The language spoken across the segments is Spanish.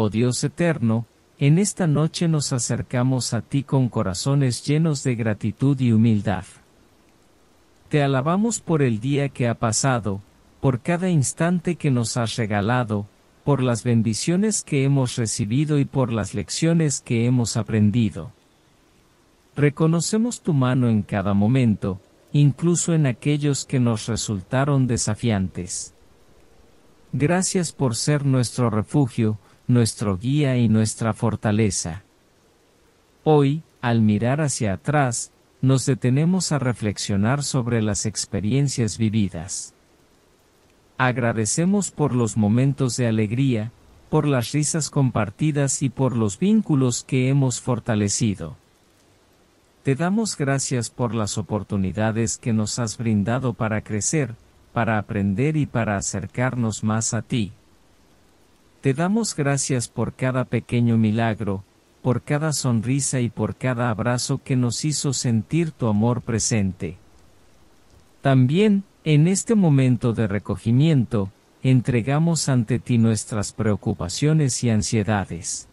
oh Dios eterno, en esta noche nos acercamos a ti con corazones llenos de gratitud y humildad. Te alabamos por el día que ha pasado, por cada instante que nos has regalado, por las bendiciones que hemos recibido y por las lecciones que hemos aprendido. Reconocemos tu mano en cada momento, incluso en aquellos que nos resultaron desafiantes. Gracias por ser nuestro refugio, nuestro guía y nuestra fortaleza. Hoy, al mirar hacia atrás, nos detenemos a reflexionar sobre las experiencias vividas. Agradecemos por los momentos de alegría, por las risas compartidas y por los vínculos que hemos fortalecido. Te damos gracias por las oportunidades que nos has brindado para crecer, para aprender y para acercarnos más a ti. Te damos gracias por cada pequeño milagro, por cada sonrisa y por cada abrazo que nos hizo sentir tu amor presente. También, en este momento de recogimiento, entregamos ante ti nuestras preocupaciones y ansiedades.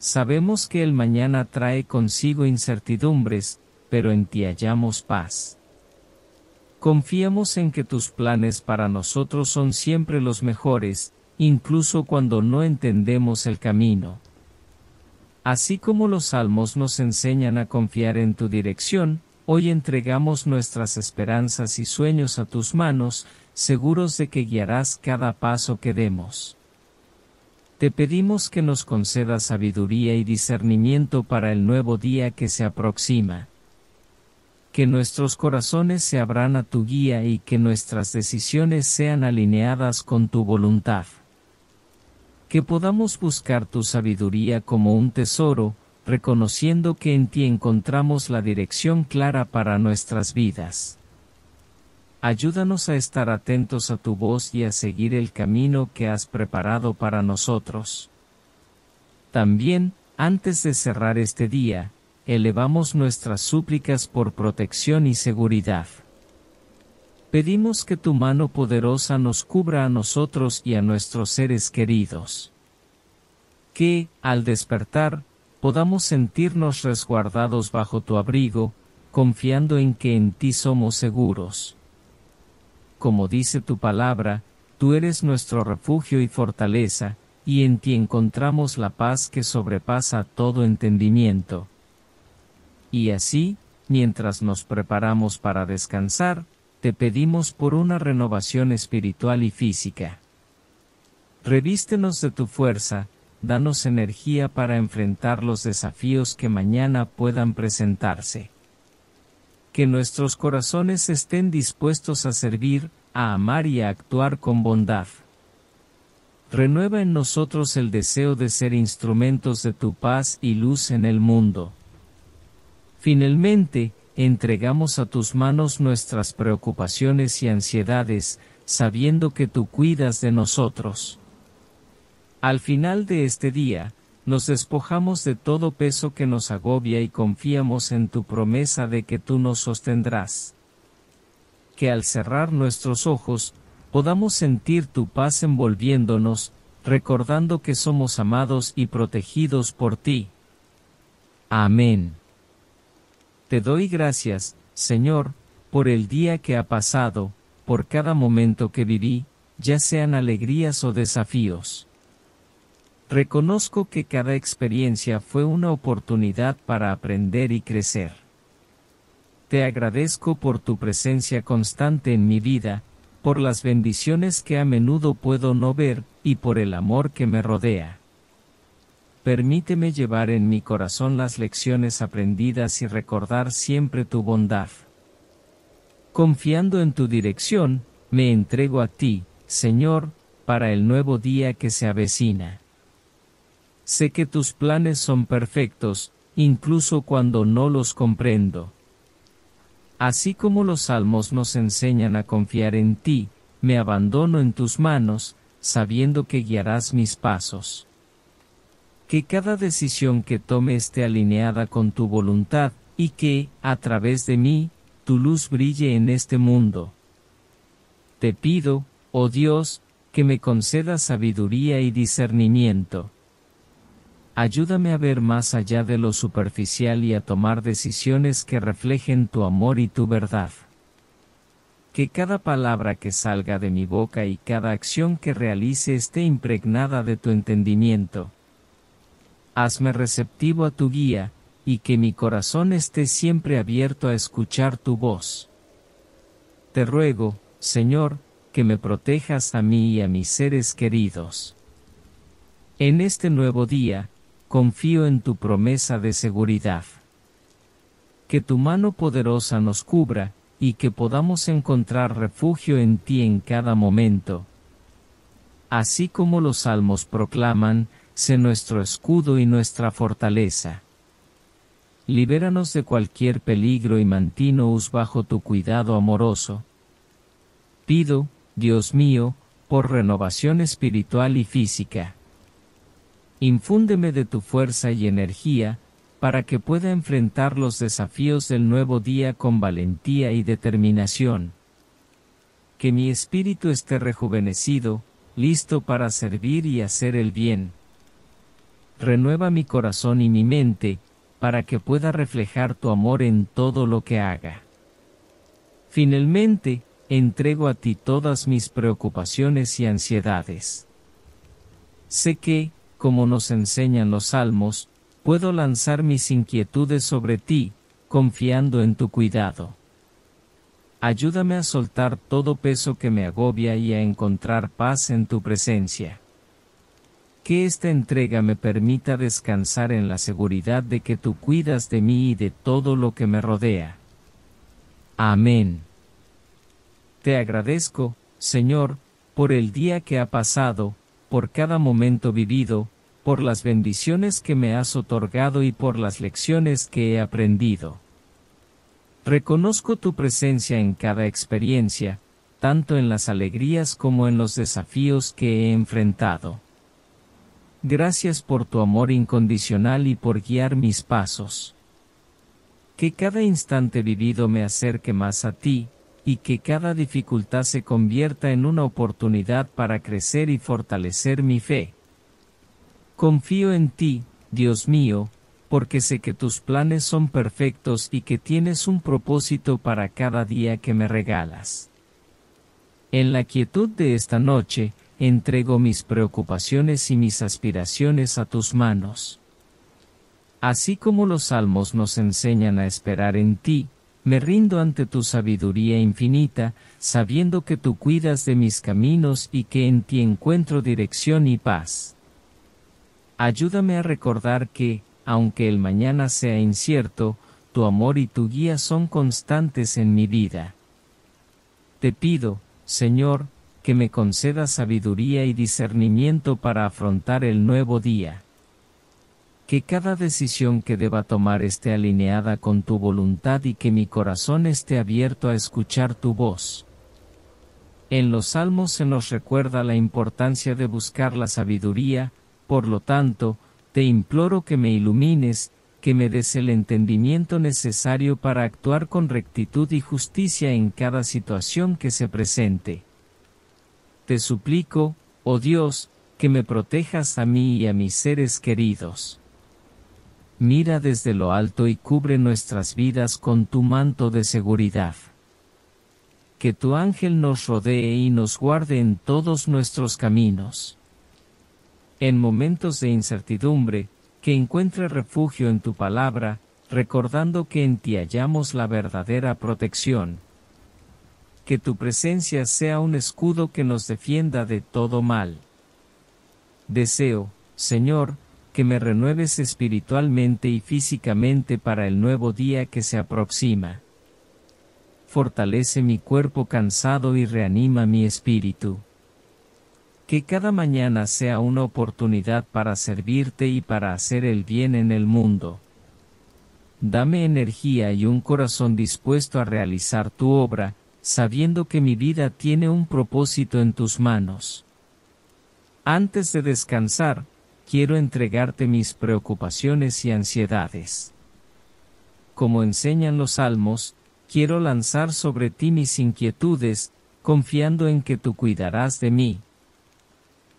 Sabemos que el mañana trae consigo incertidumbres, pero en ti hallamos paz. Confiamos en que tus planes para nosotros son siempre los mejores, incluso cuando no entendemos el camino. Así como los salmos nos enseñan a confiar en tu dirección, hoy entregamos nuestras esperanzas y sueños a tus manos, seguros de que guiarás cada paso que demos. Te pedimos que nos conceda sabiduría y discernimiento para el nuevo día que se aproxima. Que nuestros corazones se abran a tu guía y que nuestras decisiones sean alineadas con tu voluntad que podamos buscar tu sabiduría como un tesoro, reconociendo que en ti encontramos la dirección clara para nuestras vidas. Ayúdanos a estar atentos a tu voz y a seguir el camino que has preparado para nosotros. También, antes de cerrar este día, elevamos nuestras súplicas por protección y seguridad. Pedimos que tu mano poderosa nos cubra a nosotros y a nuestros seres queridos que, al despertar, podamos sentirnos resguardados bajo tu abrigo, confiando en que en ti somos seguros. Como dice tu palabra, tú eres nuestro refugio y fortaleza, y en ti encontramos la paz que sobrepasa todo entendimiento. Y así, mientras nos preparamos para descansar, te pedimos por una renovación espiritual y física. Revístenos de tu fuerza, danos energía para enfrentar los desafíos que mañana puedan presentarse. Que nuestros corazones estén dispuestos a servir, a amar y a actuar con bondad. Renueva en nosotros el deseo de ser instrumentos de tu paz y luz en el mundo. Finalmente, entregamos a tus manos nuestras preocupaciones y ansiedades, sabiendo que tú cuidas de nosotros. Al final de este día, nos despojamos de todo peso que nos agobia y confiamos en tu promesa de que tú nos sostendrás. Que al cerrar nuestros ojos, podamos sentir tu paz envolviéndonos, recordando que somos amados y protegidos por ti. Amén. Te doy gracias, Señor, por el día que ha pasado, por cada momento que viví, ya sean alegrías o desafíos. Reconozco que cada experiencia fue una oportunidad para aprender y crecer. Te agradezco por tu presencia constante en mi vida, por las bendiciones que a menudo puedo no ver, y por el amor que me rodea. Permíteme llevar en mi corazón las lecciones aprendidas y recordar siempre tu bondad. Confiando en tu dirección, me entrego a ti, Señor, para el nuevo día que se avecina. Sé que tus planes son perfectos, incluso cuando no los comprendo. Así como los salmos nos enseñan a confiar en ti, me abandono en tus manos, sabiendo que guiarás mis pasos. Que cada decisión que tome esté alineada con tu voluntad, y que, a través de mí, tu luz brille en este mundo. Te pido, oh Dios, que me conceda sabiduría y discernimiento. Ayúdame a ver más allá de lo superficial y a tomar decisiones que reflejen tu amor y tu verdad. Que cada palabra que salga de mi boca y cada acción que realice esté impregnada de tu entendimiento. Hazme receptivo a tu guía, y que mi corazón esté siempre abierto a escuchar tu voz. Te ruego, Señor, que me protejas a mí y a mis seres queridos. En este nuevo día, confío en tu promesa de seguridad. Que tu mano poderosa nos cubra, y que podamos encontrar refugio en ti en cada momento. Así como los salmos proclaman, sé nuestro escudo y nuestra fortaleza. Libéranos de cualquier peligro y mantínos bajo tu cuidado amoroso. Pido, Dios mío, por renovación espiritual y física. Infúndeme de tu fuerza y energía, para que pueda enfrentar los desafíos del nuevo día con valentía y determinación. Que mi espíritu esté rejuvenecido, listo para servir y hacer el bien. Renueva mi corazón y mi mente, para que pueda reflejar tu amor en todo lo que haga. Finalmente, entrego a ti todas mis preocupaciones y ansiedades. Sé que, como nos enseñan los salmos, puedo lanzar mis inquietudes sobre ti, confiando en tu cuidado. Ayúdame a soltar todo peso que me agobia y a encontrar paz en tu presencia. Que esta entrega me permita descansar en la seguridad de que tú cuidas de mí y de todo lo que me rodea. Amén. Te agradezco, Señor, por el día que ha pasado, por cada momento vivido, por las bendiciones que me has otorgado y por las lecciones que he aprendido. Reconozco tu presencia en cada experiencia, tanto en las alegrías como en los desafíos que he enfrentado. Gracias por tu amor incondicional y por guiar mis pasos. Que cada instante vivido me acerque más a ti, y que cada dificultad se convierta en una oportunidad para crecer y fortalecer mi fe. Confío en ti, Dios mío, porque sé que tus planes son perfectos y que tienes un propósito para cada día que me regalas. En la quietud de esta noche, entrego mis preocupaciones y mis aspiraciones a tus manos. Así como los salmos nos enseñan a esperar en ti, me rindo ante tu sabiduría infinita, sabiendo que tú cuidas de mis caminos y que en ti encuentro dirección y paz. Ayúdame a recordar que, aunque el mañana sea incierto, tu amor y tu guía son constantes en mi vida. Te pido, Señor, que me conceda sabiduría y discernimiento para afrontar el nuevo día que cada decisión que deba tomar esté alineada con tu voluntad y que mi corazón esté abierto a escuchar tu voz. En los salmos se nos recuerda la importancia de buscar la sabiduría, por lo tanto, te imploro que me ilumines, que me des el entendimiento necesario para actuar con rectitud y justicia en cada situación que se presente. Te suplico, oh Dios, que me protejas a mí y a mis seres queridos mira desde lo alto y cubre nuestras vidas con tu manto de seguridad. Que tu ángel nos rodee y nos guarde en todos nuestros caminos. En momentos de incertidumbre, que encuentre refugio en tu palabra, recordando que en ti hallamos la verdadera protección. Que tu presencia sea un escudo que nos defienda de todo mal. Deseo, Señor, que me renueves espiritualmente y físicamente para el nuevo día que se aproxima. Fortalece mi cuerpo cansado y reanima mi espíritu. Que cada mañana sea una oportunidad para servirte y para hacer el bien en el mundo. Dame energía y un corazón dispuesto a realizar tu obra, sabiendo que mi vida tiene un propósito en tus manos. Antes de descansar, quiero entregarte mis preocupaciones y ansiedades. Como enseñan los salmos, quiero lanzar sobre ti mis inquietudes, confiando en que tú cuidarás de mí.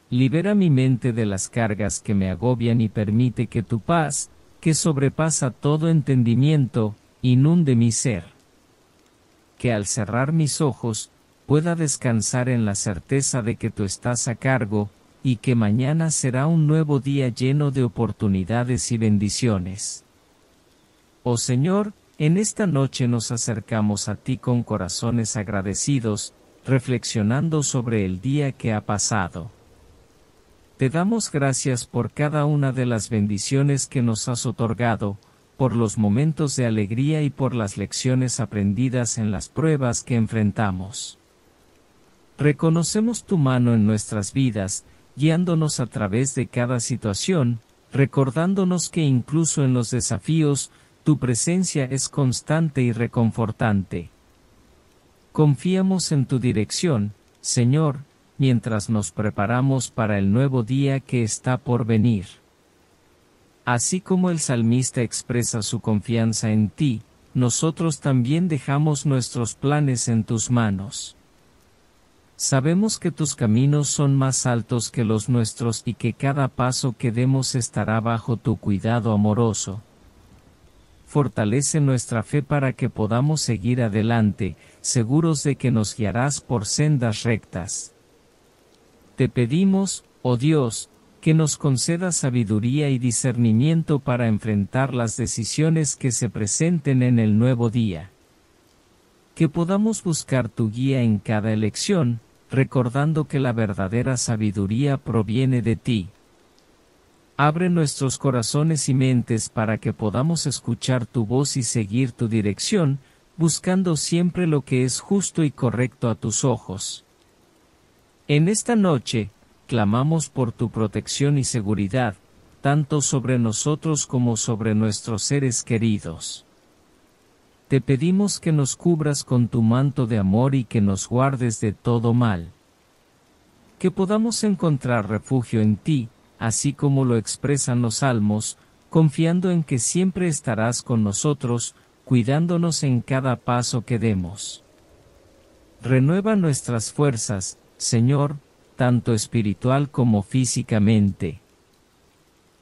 Libera mi mente de las cargas que me agobian y permite que tu paz, que sobrepasa todo entendimiento, inunde mi ser. Que al cerrar mis ojos, pueda descansar en la certeza de que tú estás a cargo, y que mañana será un nuevo día lleno de oportunidades y bendiciones. Oh Señor, en esta noche nos acercamos a ti con corazones agradecidos, reflexionando sobre el día que ha pasado. Te damos gracias por cada una de las bendiciones que nos has otorgado, por los momentos de alegría y por las lecciones aprendidas en las pruebas que enfrentamos. Reconocemos tu mano en nuestras vidas, guiándonos a través de cada situación, recordándonos que incluso en los desafíos, tu presencia es constante y reconfortante. Confiamos en tu dirección, Señor, mientras nos preparamos para el nuevo día que está por venir. Así como el salmista expresa su confianza en ti, nosotros también dejamos nuestros planes en tus manos. Sabemos que tus caminos son más altos que los nuestros y que cada paso que demos estará bajo tu cuidado amoroso. Fortalece nuestra fe para que podamos seguir adelante, seguros de que nos guiarás por sendas rectas. Te pedimos, oh Dios, que nos conceda sabiduría y discernimiento para enfrentar las decisiones que se presenten en el nuevo día. Que podamos buscar tu guía en cada elección, recordando que la verdadera sabiduría proviene de ti. Abre nuestros corazones y mentes para que podamos escuchar tu voz y seguir tu dirección, buscando siempre lo que es justo y correcto a tus ojos. En esta noche, clamamos por tu protección y seguridad, tanto sobre nosotros como sobre nuestros seres queridos te pedimos que nos cubras con tu manto de amor y que nos guardes de todo mal. Que podamos encontrar refugio en ti, así como lo expresan los salmos, confiando en que siempre estarás con nosotros, cuidándonos en cada paso que demos. Renueva nuestras fuerzas, Señor, tanto espiritual como físicamente.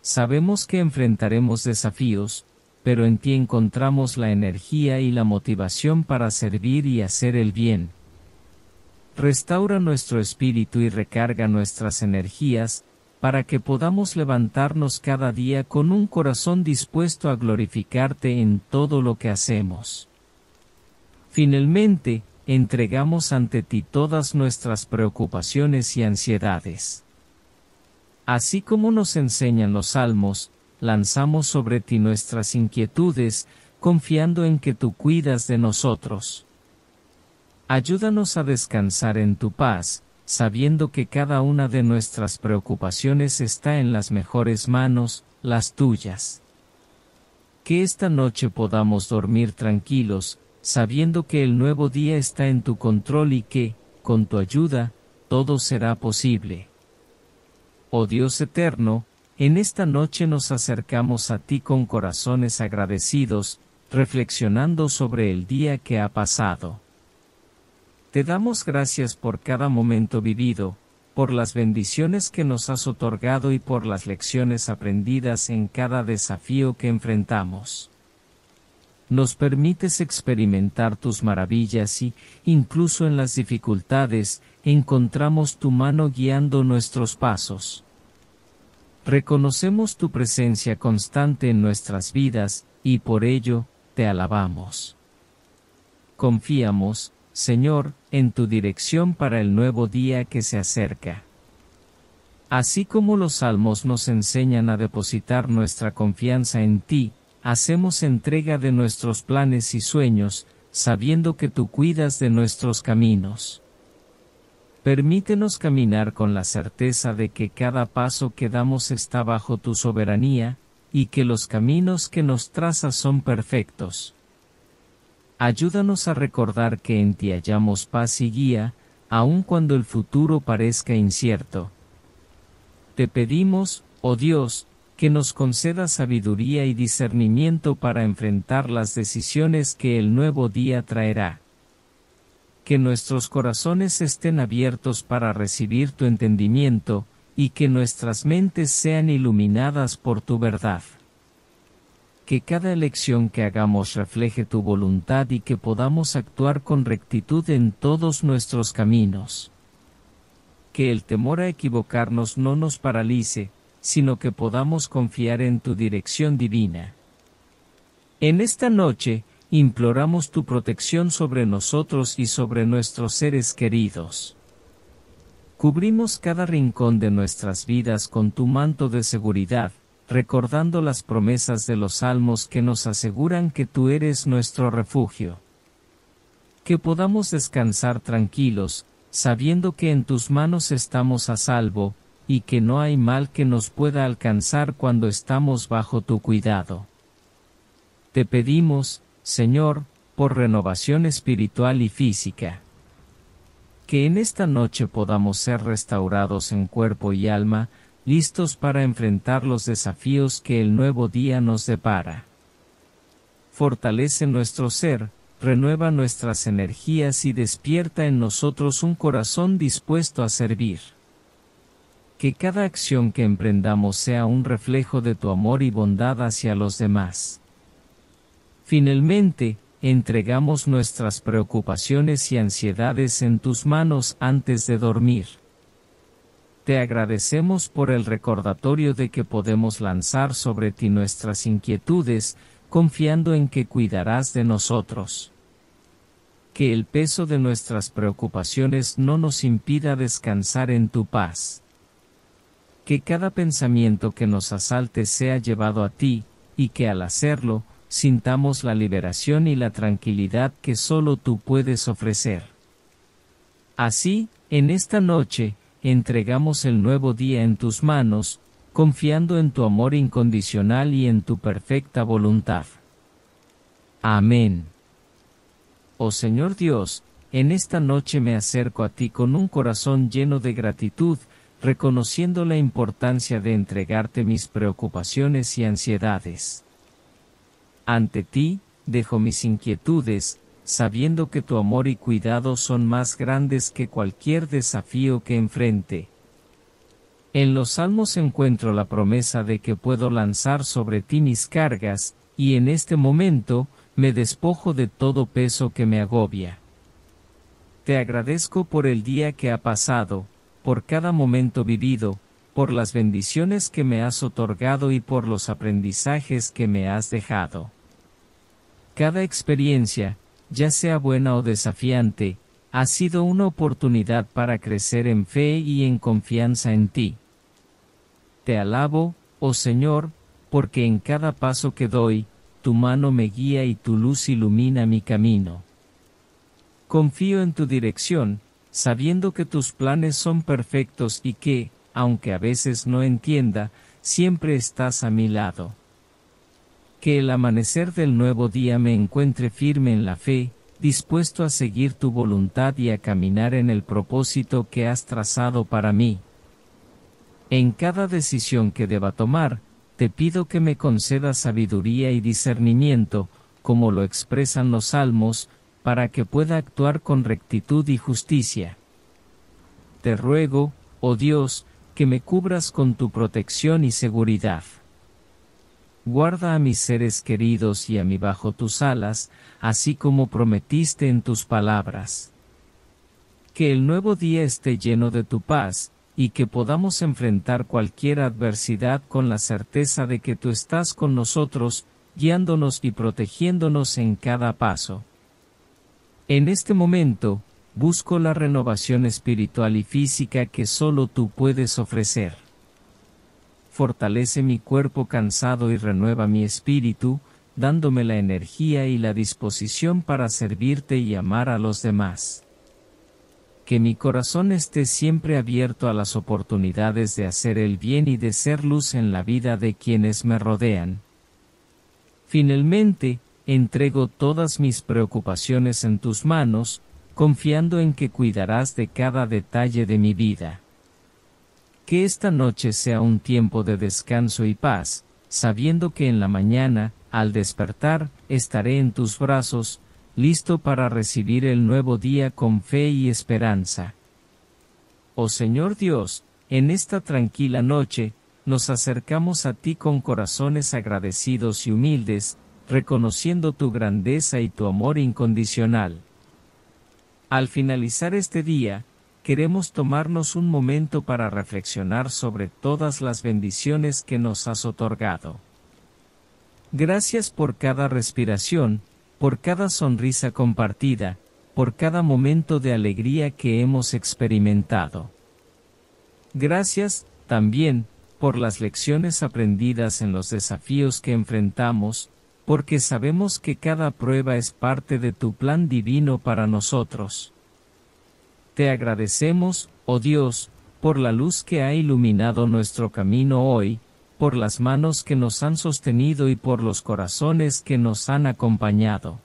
Sabemos que enfrentaremos desafíos, pero en ti encontramos la energía y la motivación para servir y hacer el bien. Restaura nuestro espíritu y recarga nuestras energías, para que podamos levantarnos cada día con un corazón dispuesto a glorificarte en todo lo que hacemos. Finalmente, entregamos ante ti todas nuestras preocupaciones y ansiedades. Así como nos enseñan los salmos, lanzamos sobre ti nuestras inquietudes, confiando en que tú cuidas de nosotros. Ayúdanos a descansar en tu paz, sabiendo que cada una de nuestras preocupaciones está en las mejores manos, las tuyas. Que esta noche podamos dormir tranquilos, sabiendo que el nuevo día está en tu control y que, con tu ayuda, todo será posible. Oh Dios eterno, en esta noche nos acercamos a ti con corazones agradecidos, reflexionando sobre el día que ha pasado. Te damos gracias por cada momento vivido, por las bendiciones que nos has otorgado y por las lecciones aprendidas en cada desafío que enfrentamos. Nos permites experimentar tus maravillas y, incluso en las dificultades, encontramos tu mano guiando nuestros pasos. Reconocemos tu presencia constante en nuestras vidas, y por ello, te alabamos. Confiamos, Señor, en tu dirección para el nuevo día que se acerca. Así como los salmos nos enseñan a depositar nuestra confianza en ti, hacemos entrega de nuestros planes y sueños, sabiendo que tú cuidas de nuestros caminos. Permítenos caminar con la certeza de que cada paso que damos está bajo tu soberanía, y que los caminos que nos trazas son perfectos. Ayúdanos a recordar que en ti hallamos paz y guía, aun cuando el futuro parezca incierto. Te pedimos, oh Dios, que nos conceda sabiduría y discernimiento para enfrentar las decisiones que el nuevo día traerá que nuestros corazones estén abiertos para recibir tu entendimiento, y que nuestras mentes sean iluminadas por tu verdad. Que cada elección que hagamos refleje tu voluntad y que podamos actuar con rectitud en todos nuestros caminos. Que el temor a equivocarnos no nos paralice, sino que podamos confiar en tu dirección divina. En esta noche, imploramos tu protección sobre nosotros y sobre nuestros seres queridos. Cubrimos cada rincón de nuestras vidas con tu manto de seguridad, recordando las promesas de los salmos que nos aseguran que tú eres nuestro refugio. Que podamos descansar tranquilos, sabiendo que en tus manos estamos a salvo, y que no hay mal que nos pueda alcanzar cuando estamos bajo tu cuidado. Te pedimos, Señor, por renovación espiritual y física. Que en esta noche podamos ser restaurados en cuerpo y alma, listos para enfrentar los desafíos que el nuevo día nos depara. Fortalece nuestro ser, renueva nuestras energías y despierta en nosotros un corazón dispuesto a servir. Que cada acción que emprendamos sea un reflejo de tu amor y bondad hacia los demás. Finalmente, entregamos nuestras preocupaciones y ansiedades en tus manos antes de dormir. Te agradecemos por el recordatorio de que podemos lanzar sobre ti nuestras inquietudes, confiando en que cuidarás de nosotros. Que el peso de nuestras preocupaciones no nos impida descansar en tu paz. Que cada pensamiento que nos asalte sea llevado a ti, y que al hacerlo, sintamos la liberación y la tranquilidad que solo tú puedes ofrecer. Así, en esta noche, entregamos el nuevo día en tus manos, confiando en tu amor incondicional y en tu perfecta voluntad. Amén. Oh Señor Dios, en esta noche me acerco a ti con un corazón lleno de gratitud, reconociendo la importancia de entregarte mis preocupaciones y ansiedades. Ante ti, dejo mis inquietudes, sabiendo que tu amor y cuidado son más grandes que cualquier desafío que enfrente. En los salmos encuentro la promesa de que puedo lanzar sobre ti mis cargas, y en este momento, me despojo de todo peso que me agobia. Te agradezco por el día que ha pasado, por cada momento vivido, por las bendiciones que me has otorgado y por los aprendizajes que me has dejado. Cada experiencia, ya sea buena o desafiante, ha sido una oportunidad para crecer en fe y en confianza en ti. Te alabo, oh Señor, porque en cada paso que doy, tu mano me guía y tu luz ilumina mi camino. Confío en tu dirección, sabiendo que tus planes son perfectos y que, aunque a veces no entienda, siempre estás a mi lado que el amanecer del nuevo día me encuentre firme en la fe, dispuesto a seguir tu voluntad y a caminar en el propósito que has trazado para mí. En cada decisión que deba tomar, te pido que me conceda sabiduría y discernimiento, como lo expresan los salmos, para que pueda actuar con rectitud y justicia. Te ruego, oh Dios, que me cubras con tu protección y seguridad guarda a mis seres queridos y a mí bajo tus alas, así como prometiste en tus palabras. Que el nuevo día esté lleno de tu paz, y que podamos enfrentar cualquier adversidad con la certeza de que tú estás con nosotros, guiándonos y protegiéndonos en cada paso. En este momento, busco la renovación espiritual y física que solo tú puedes ofrecer fortalece mi cuerpo cansado y renueva mi espíritu, dándome la energía y la disposición para servirte y amar a los demás. Que mi corazón esté siempre abierto a las oportunidades de hacer el bien y de ser luz en la vida de quienes me rodean. Finalmente, entrego todas mis preocupaciones en tus manos, confiando en que cuidarás de cada detalle de mi vida. Que esta noche sea un tiempo de descanso y paz, sabiendo que en la mañana, al despertar, estaré en tus brazos, listo para recibir el nuevo día con fe y esperanza. Oh Señor Dios, en esta tranquila noche, nos acercamos a ti con corazones agradecidos y humildes, reconociendo tu grandeza y tu amor incondicional. Al finalizar este día, queremos tomarnos un momento para reflexionar sobre todas las bendiciones que nos has otorgado. Gracias por cada respiración, por cada sonrisa compartida, por cada momento de alegría que hemos experimentado. Gracias, también, por las lecciones aprendidas en los desafíos que enfrentamos, porque sabemos que cada prueba es parte de tu plan divino para nosotros. Te agradecemos, oh Dios, por la luz que ha iluminado nuestro camino hoy, por las manos que nos han sostenido y por los corazones que nos han acompañado.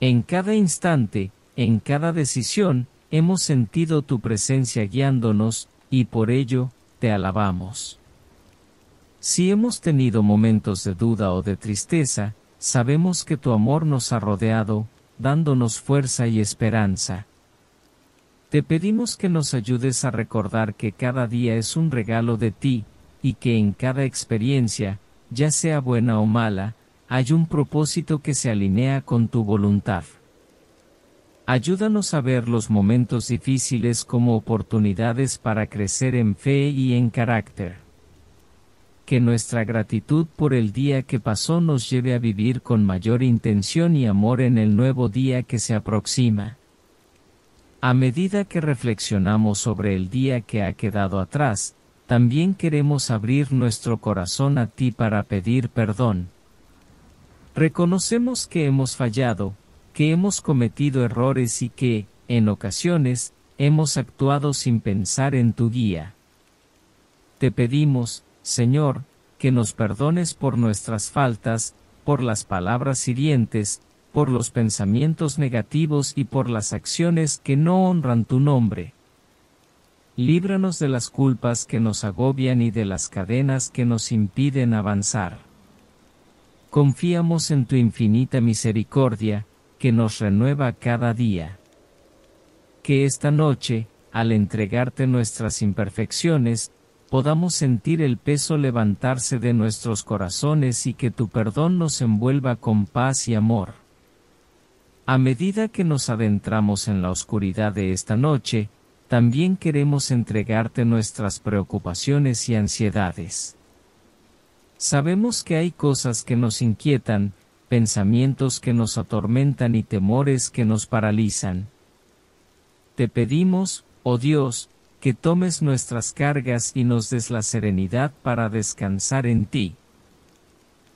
En cada instante, en cada decisión, hemos sentido tu presencia guiándonos, y por ello, te alabamos. Si hemos tenido momentos de duda o de tristeza, sabemos que tu amor nos ha rodeado, dándonos fuerza y esperanza. Te pedimos que nos ayudes a recordar que cada día es un regalo de ti, y que en cada experiencia, ya sea buena o mala, hay un propósito que se alinea con tu voluntad. Ayúdanos a ver los momentos difíciles como oportunidades para crecer en fe y en carácter. Que nuestra gratitud por el día que pasó nos lleve a vivir con mayor intención y amor en el nuevo día que se aproxima. A medida que reflexionamos sobre el día que ha quedado atrás, también queremos abrir nuestro corazón a ti para pedir perdón. Reconocemos que hemos fallado, que hemos cometido errores y que, en ocasiones, hemos actuado sin pensar en tu guía. Te pedimos, Señor, que nos perdones por nuestras faltas, por las palabras hirientes, por los pensamientos negativos y por las acciones que no honran tu nombre. Líbranos de las culpas que nos agobian y de las cadenas que nos impiden avanzar. Confiamos en tu infinita misericordia, que nos renueva cada día. Que esta noche, al entregarte nuestras imperfecciones, podamos sentir el peso levantarse de nuestros corazones y que tu perdón nos envuelva con paz y amor. A medida que nos adentramos en la oscuridad de esta noche, también queremos entregarte nuestras preocupaciones y ansiedades. Sabemos que hay cosas que nos inquietan, pensamientos que nos atormentan y temores que nos paralizan. Te pedimos, oh Dios, que tomes nuestras cargas y nos des la serenidad para descansar en ti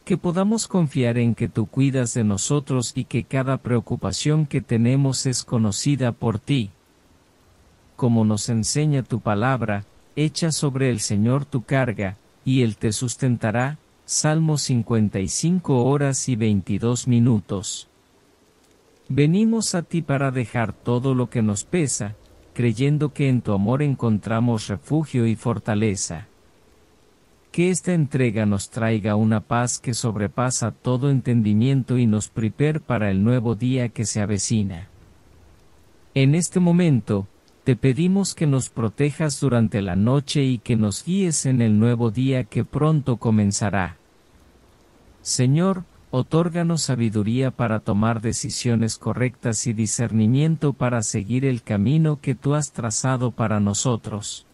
que podamos confiar en que tú cuidas de nosotros y que cada preocupación que tenemos es conocida por ti. Como nos enseña tu palabra, echa sobre el Señor tu carga, y Él te sustentará. Salmo 55 horas y 22 minutos. Venimos a ti para dejar todo lo que nos pesa, creyendo que en tu amor encontramos refugio y fortaleza que esta entrega nos traiga una paz que sobrepasa todo entendimiento y nos prepare para el nuevo día que se avecina. En este momento, te pedimos que nos protejas durante la noche y que nos guíes en el nuevo día que pronto comenzará. Señor, otórganos sabiduría para tomar decisiones correctas y discernimiento para seguir el camino que tú has trazado para nosotros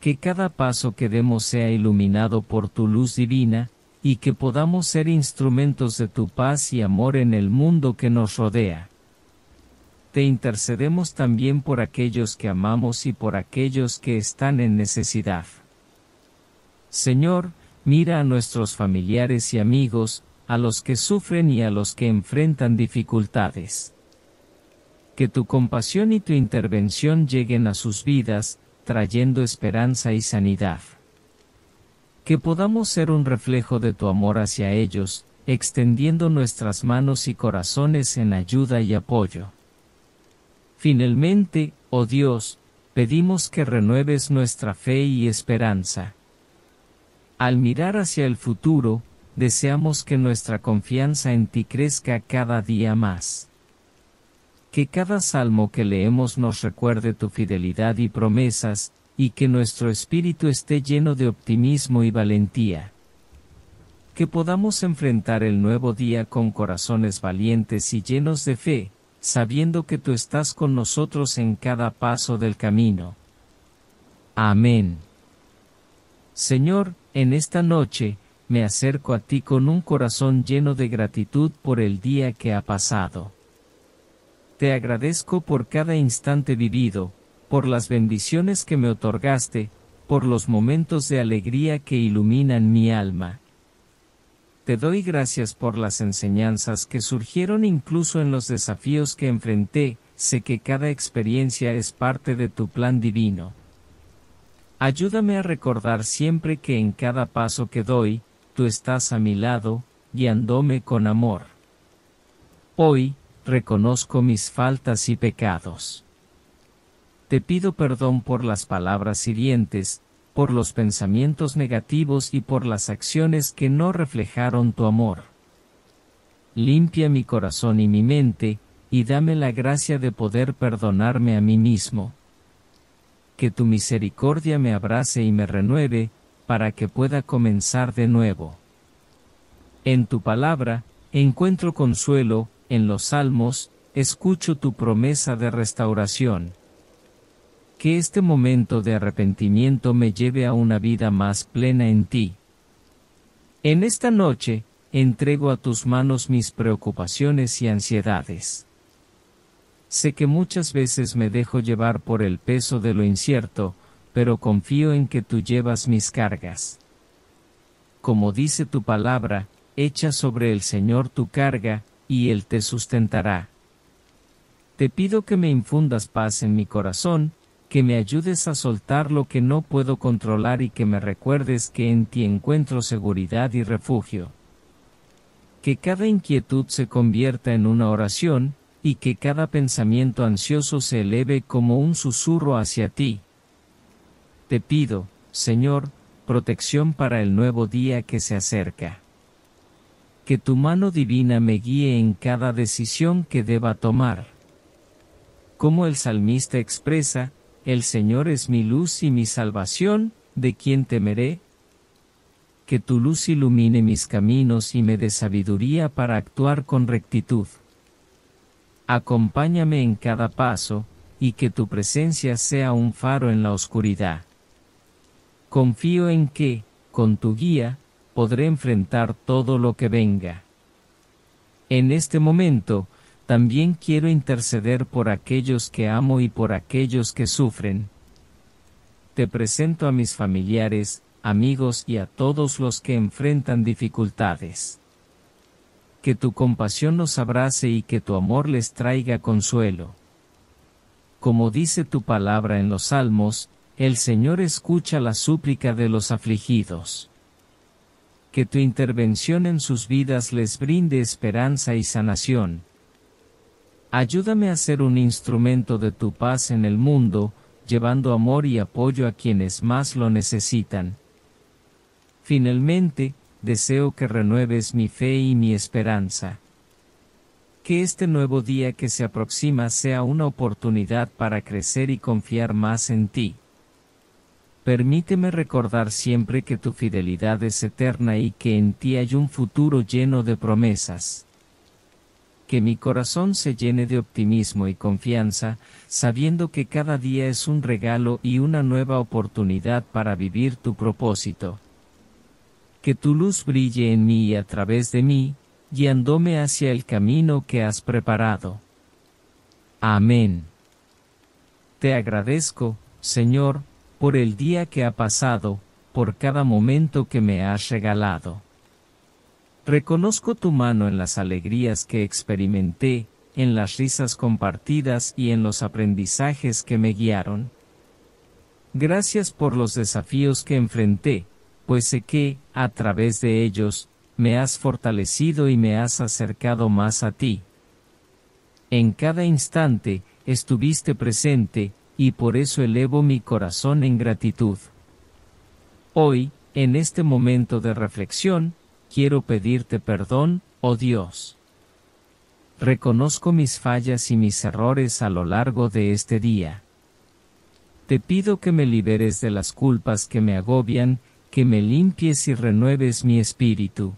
que cada paso que demos sea iluminado por tu luz divina, y que podamos ser instrumentos de tu paz y amor en el mundo que nos rodea. Te intercedemos también por aquellos que amamos y por aquellos que están en necesidad. Señor, mira a nuestros familiares y amigos, a los que sufren y a los que enfrentan dificultades. Que tu compasión y tu intervención lleguen a sus vidas, trayendo esperanza y sanidad. Que podamos ser un reflejo de tu amor hacia ellos, extendiendo nuestras manos y corazones en ayuda y apoyo. Finalmente, oh Dios, pedimos que renueves nuestra fe y esperanza. Al mirar hacia el futuro, deseamos que nuestra confianza en ti crezca cada día más que cada salmo que leemos nos recuerde tu fidelidad y promesas, y que nuestro espíritu esté lleno de optimismo y valentía. Que podamos enfrentar el nuevo día con corazones valientes y llenos de fe, sabiendo que tú estás con nosotros en cada paso del camino. Amén. Señor, en esta noche, me acerco a ti con un corazón lleno de gratitud por el día que ha pasado. Te agradezco por cada instante vivido, por las bendiciones que me otorgaste, por los momentos de alegría que iluminan mi alma. Te doy gracias por las enseñanzas que surgieron incluso en los desafíos que enfrenté, sé que cada experiencia es parte de tu plan divino. Ayúdame a recordar siempre que en cada paso que doy, tú estás a mi lado, guiándome con amor. Hoy, reconozco mis faltas y pecados. Te pido perdón por las palabras hirientes, por los pensamientos negativos y por las acciones que no reflejaron tu amor. Limpia mi corazón y mi mente, y dame la gracia de poder perdonarme a mí mismo. Que tu misericordia me abrace y me renueve, para que pueda comenzar de nuevo. En tu palabra, encuentro consuelo, en los salmos, escucho tu promesa de restauración. Que este momento de arrepentimiento me lleve a una vida más plena en ti. En esta noche, entrego a tus manos mis preocupaciones y ansiedades. Sé que muchas veces me dejo llevar por el peso de lo incierto, pero confío en que tú llevas mis cargas. Como dice tu palabra, echa sobre el Señor tu carga, y Él te sustentará. Te pido que me infundas paz en mi corazón, que me ayudes a soltar lo que no puedo controlar y que me recuerdes que en ti encuentro seguridad y refugio. Que cada inquietud se convierta en una oración, y que cada pensamiento ansioso se eleve como un susurro hacia ti. Te pido, Señor, protección para el nuevo día que se acerca que tu mano divina me guíe en cada decisión que deba tomar. Como el salmista expresa, el Señor es mi luz y mi salvación, ¿de quién temeré? Que tu luz ilumine mis caminos y me dé sabiduría para actuar con rectitud. Acompáñame en cada paso, y que tu presencia sea un faro en la oscuridad. Confío en que, con tu guía, podré enfrentar todo lo que venga. En este momento, también quiero interceder por aquellos que amo y por aquellos que sufren. Te presento a mis familiares, amigos y a todos los que enfrentan dificultades. Que tu compasión los abrace y que tu amor les traiga consuelo. Como dice tu palabra en los Salmos, el Señor escucha la súplica de los afligidos que tu intervención en sus vidas les brinde esperanza y sanación. Ayúdame a ser un instrumento de tu paz en el mundo, llevando amor y apoyo a quienes más lo necesitan. Finalmente, deseo que renueves mi fe y mi esperanza. Que este nuevo día que se aproxima sea una oportunidad para crecer y confiar más en ti. Permíteme recordar siempre que tu fidelidad es eterna y que en ti hay un futuro lleno de promesas. Que mi corazón se llene de optimismo y confianza, sabiendo que cada día es un regalo y una nueva oportunidad para vivir tu propósito. Que tu luz brille en mí y a través de mí, guiándome hacia el camino que has preparado. Amén. Te agradezco, Señor, por el día que ha pasado, por cada momento que me has regalado. Reconozco tu mano en las alegrías que experimenté, en las risas compartidas y en los aprendizajes que me guiaron. Gracias por los desafíos que enfrenté, pues sé que, a través de ellos, me has fortalecido y me has acercado más a ti. En cada instante, estuviste presente, y por eso elevo mi corazón en gratitud. Hoy, en este momento de reflexión, quiero pedirte perdón, oh Dios. Reconozco mis fallas y mis errores a lo largo de este día. Te pido que me liberes de las culpas que me agobian, que me limpies y renueves mi espíritu.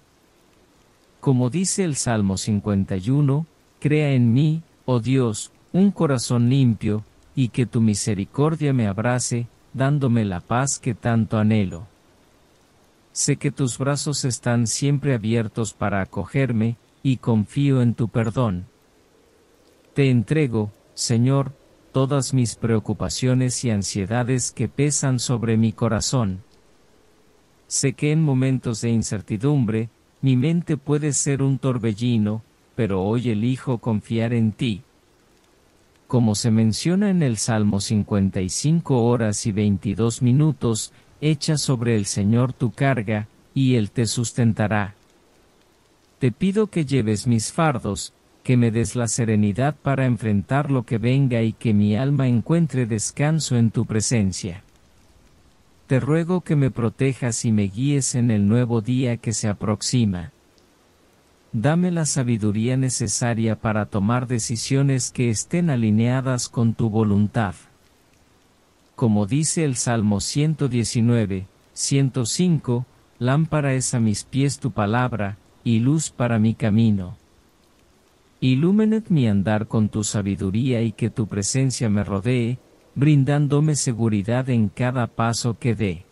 Como dice el Salmo 51, crea en mí, oh Dios, un corazón limpio, y que tu misericordia me abrace, dándome la paz que tanto anhelo. Sé que tus brazos están siempre abiertos para acogerme, y confío en tu perdón. Te entrego, Señor, todas mis preocupaciones y ansiedades que pesan sobre mi corazón. Sé que en momentos de incertidumbre, mi mente puede ser un torbellino, pero hoy elijo confiar en ti como se menciona en el Salmo 55 horas y 22 minutos, echa sobre el Señor tu carga, y Él te sustentará. Te pido que lleves mis fardos, que me des la serenidad para enfrentar lo que venga y que mi alma encuentre descanso en tu presencia. Te ruego que me protejas y me guíes en el nuevo día que se aproxima. Dame la sabiduría necesaria para tomar decisiones que estén alineadas con tu voluntad. Como dice el Salmo 119, 105, Lámpara es a mis pies tu palabra, y luz para mi camino. Ilúmenme mi andar con tu sabiduría y que tu presencia me rodee, brindándome seguridad en cada paso que dé.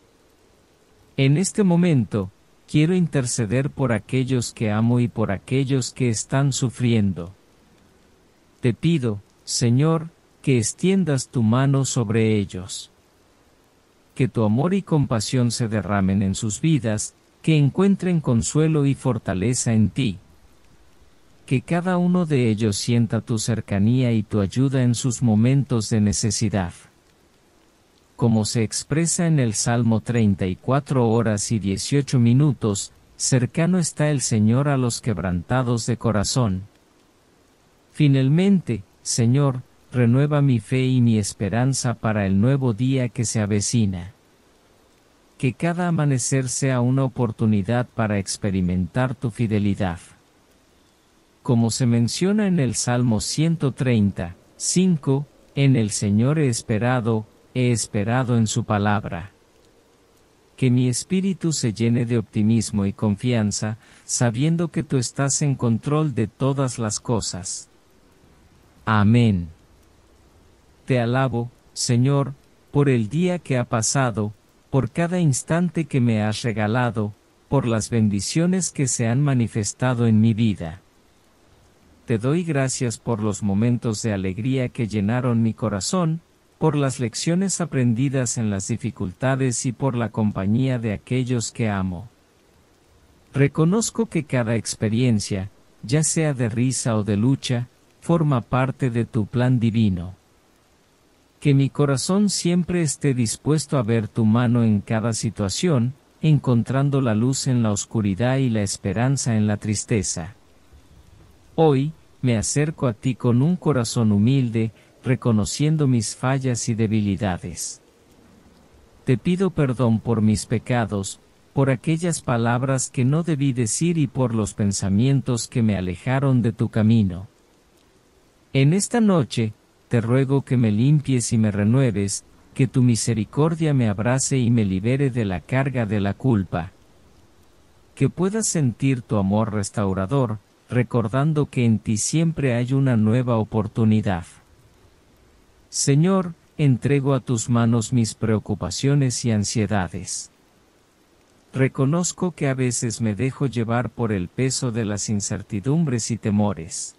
En este momento, Quiero interceder por aquellos que amo y por aquellos que están sufriendo. Te pido, Señor, que extiendas tu mano sobre ellos. Que tu amor y compasión se derramen en sus vidas, que encuentren consuelo y fortaleza en ti. Que cada uno de ellos sienta tu cercanía y tu ayuda en sus momentos de necesidad como se expresa en el Salmo 34 horas y 18 minutos, cercano está el Señor a los quebrantados de corazón. Finalmente, Señor, renueva mi fe y mi esperanza para el nuevo día que se avecina. Que cada amanecer sea una oportunidad para experimentar tu fidelidad. Como se menciona en el Salmo 130, 5, en el Señor he esperado, He esperado en su palabra. Que mi espíritu se llene de optimismo y confianza, sabiendo que tú estás en control de todas las cosas. Amén. Te alabo, Señor, por el día que ha pasado, por cada instante que me has regalado, por las bendiciones que se han manifestado en mi vida. Te doy gracias por los momentos de alegría que llenaron mi corazón, por las lecciones aprendidas en las dificultades y por la compañía de aquellos que amo. Reconozco que cada experiencia, ya sea de risa o de lucha, forma parte de tu plan divino. Que mi corazón siempre esté dispuesto a ver tu mano en cada situación, encontrando la luz en la oscuridad y la esperanza en la tristeza. Hoy, me acerco a ti con un corazón humilde, reconociendo mis fallas y debilidades. Te pido perdón por mis pecados, por aquellas palabras que no debí decir y por los pensamientos que me alejaron de tu camino. En esta noche, te ruego que me limpies y me renueves, que tu misericordia me abrace y me libere de la carga de la culpa. Que puedas sentir tu amor restaurador, recordando que en ti siempre hay una nueva oportunidad. Señor, entrego a tus manos mis preocupaciones y ansiedades. Reconozco que a veces me dejo llevar por el peso de las incertidumbres y temores.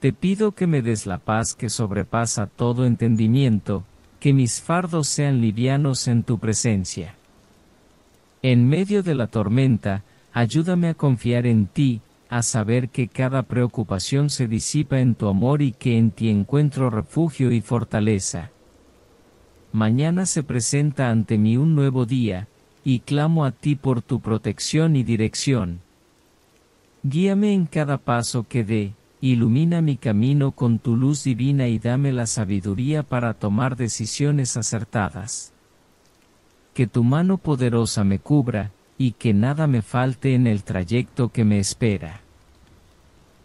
Te pido que me des la paz que sobrepasa todo entendimiento, que mis fardos sean livianos en tu presencia. En medio de la tormenta, ayúdame a confiar en ti, a saber que cada preocupación se disipa en tu amor y que en ti encuentro refugio y fortaleza. Mañana se presenta ante mí un nuevo día, y clamo a ti por tu protección y dirección. Guíame en cada paso que dé, ilumina mi camino con tu luz divina y dame la sabiduría para tomar decisiones acertadas. Que tu mano poderosa me cubra, y que nada me falte en el trayecto que me espera.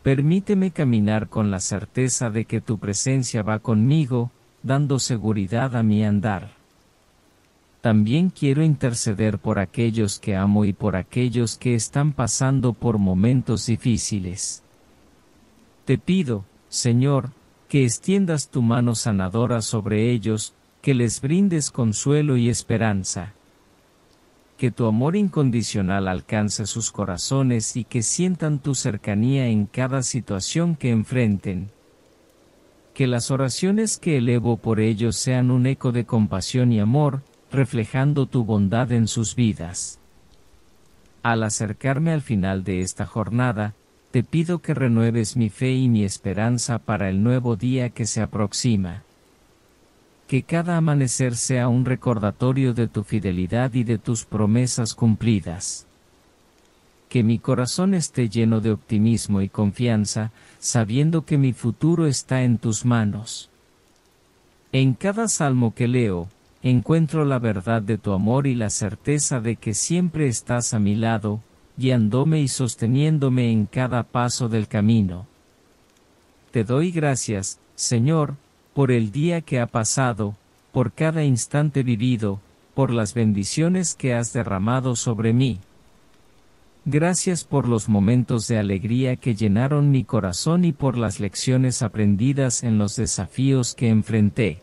Permíteme caminar con la certeza de que tu presencia va conmigo, dando seguridad a mi andar. También quiero interceder por aquellos que amo y por aquellos que están pasando por momentos difíciles. Te pido, Señor, que extiendas tu mano sanadora sobre ellos, que les brindes consuelo y esperanza que tu amor incondicional alcance sus corazones y que sientan tu cercanía en cada situación que enfrenten. Que las oraciones que elevo por ellos sean un eco de compasión y amor, reflejando tu bondad en sus vidas. Al acercarme al final de esta jornada, te pido que renueves mi fe y mi esperanza para el nuevo día que se aproxima que cada amanecer sea un recordatorio de tu fidelidad y de tus promesas cumplidas. Que mi corazón esté lleno de optimismo y confianza, sabiendo que mi futuro está en tus manos. En cada salmo que leo, encuentro la verdad de tu amor y la certeza de que siempre estás a mi lado, guiándome y sosteniéndome en cada paso del camino. Te doy gracias, Señor, por el día que ha pasado, por cada instante vivido, por las bendiciones que has derramado sobre mí. Gracias por los momentos de alegría que llenaron mi corazón y por las lecciones aprendidas en los desafíos que enfrenté.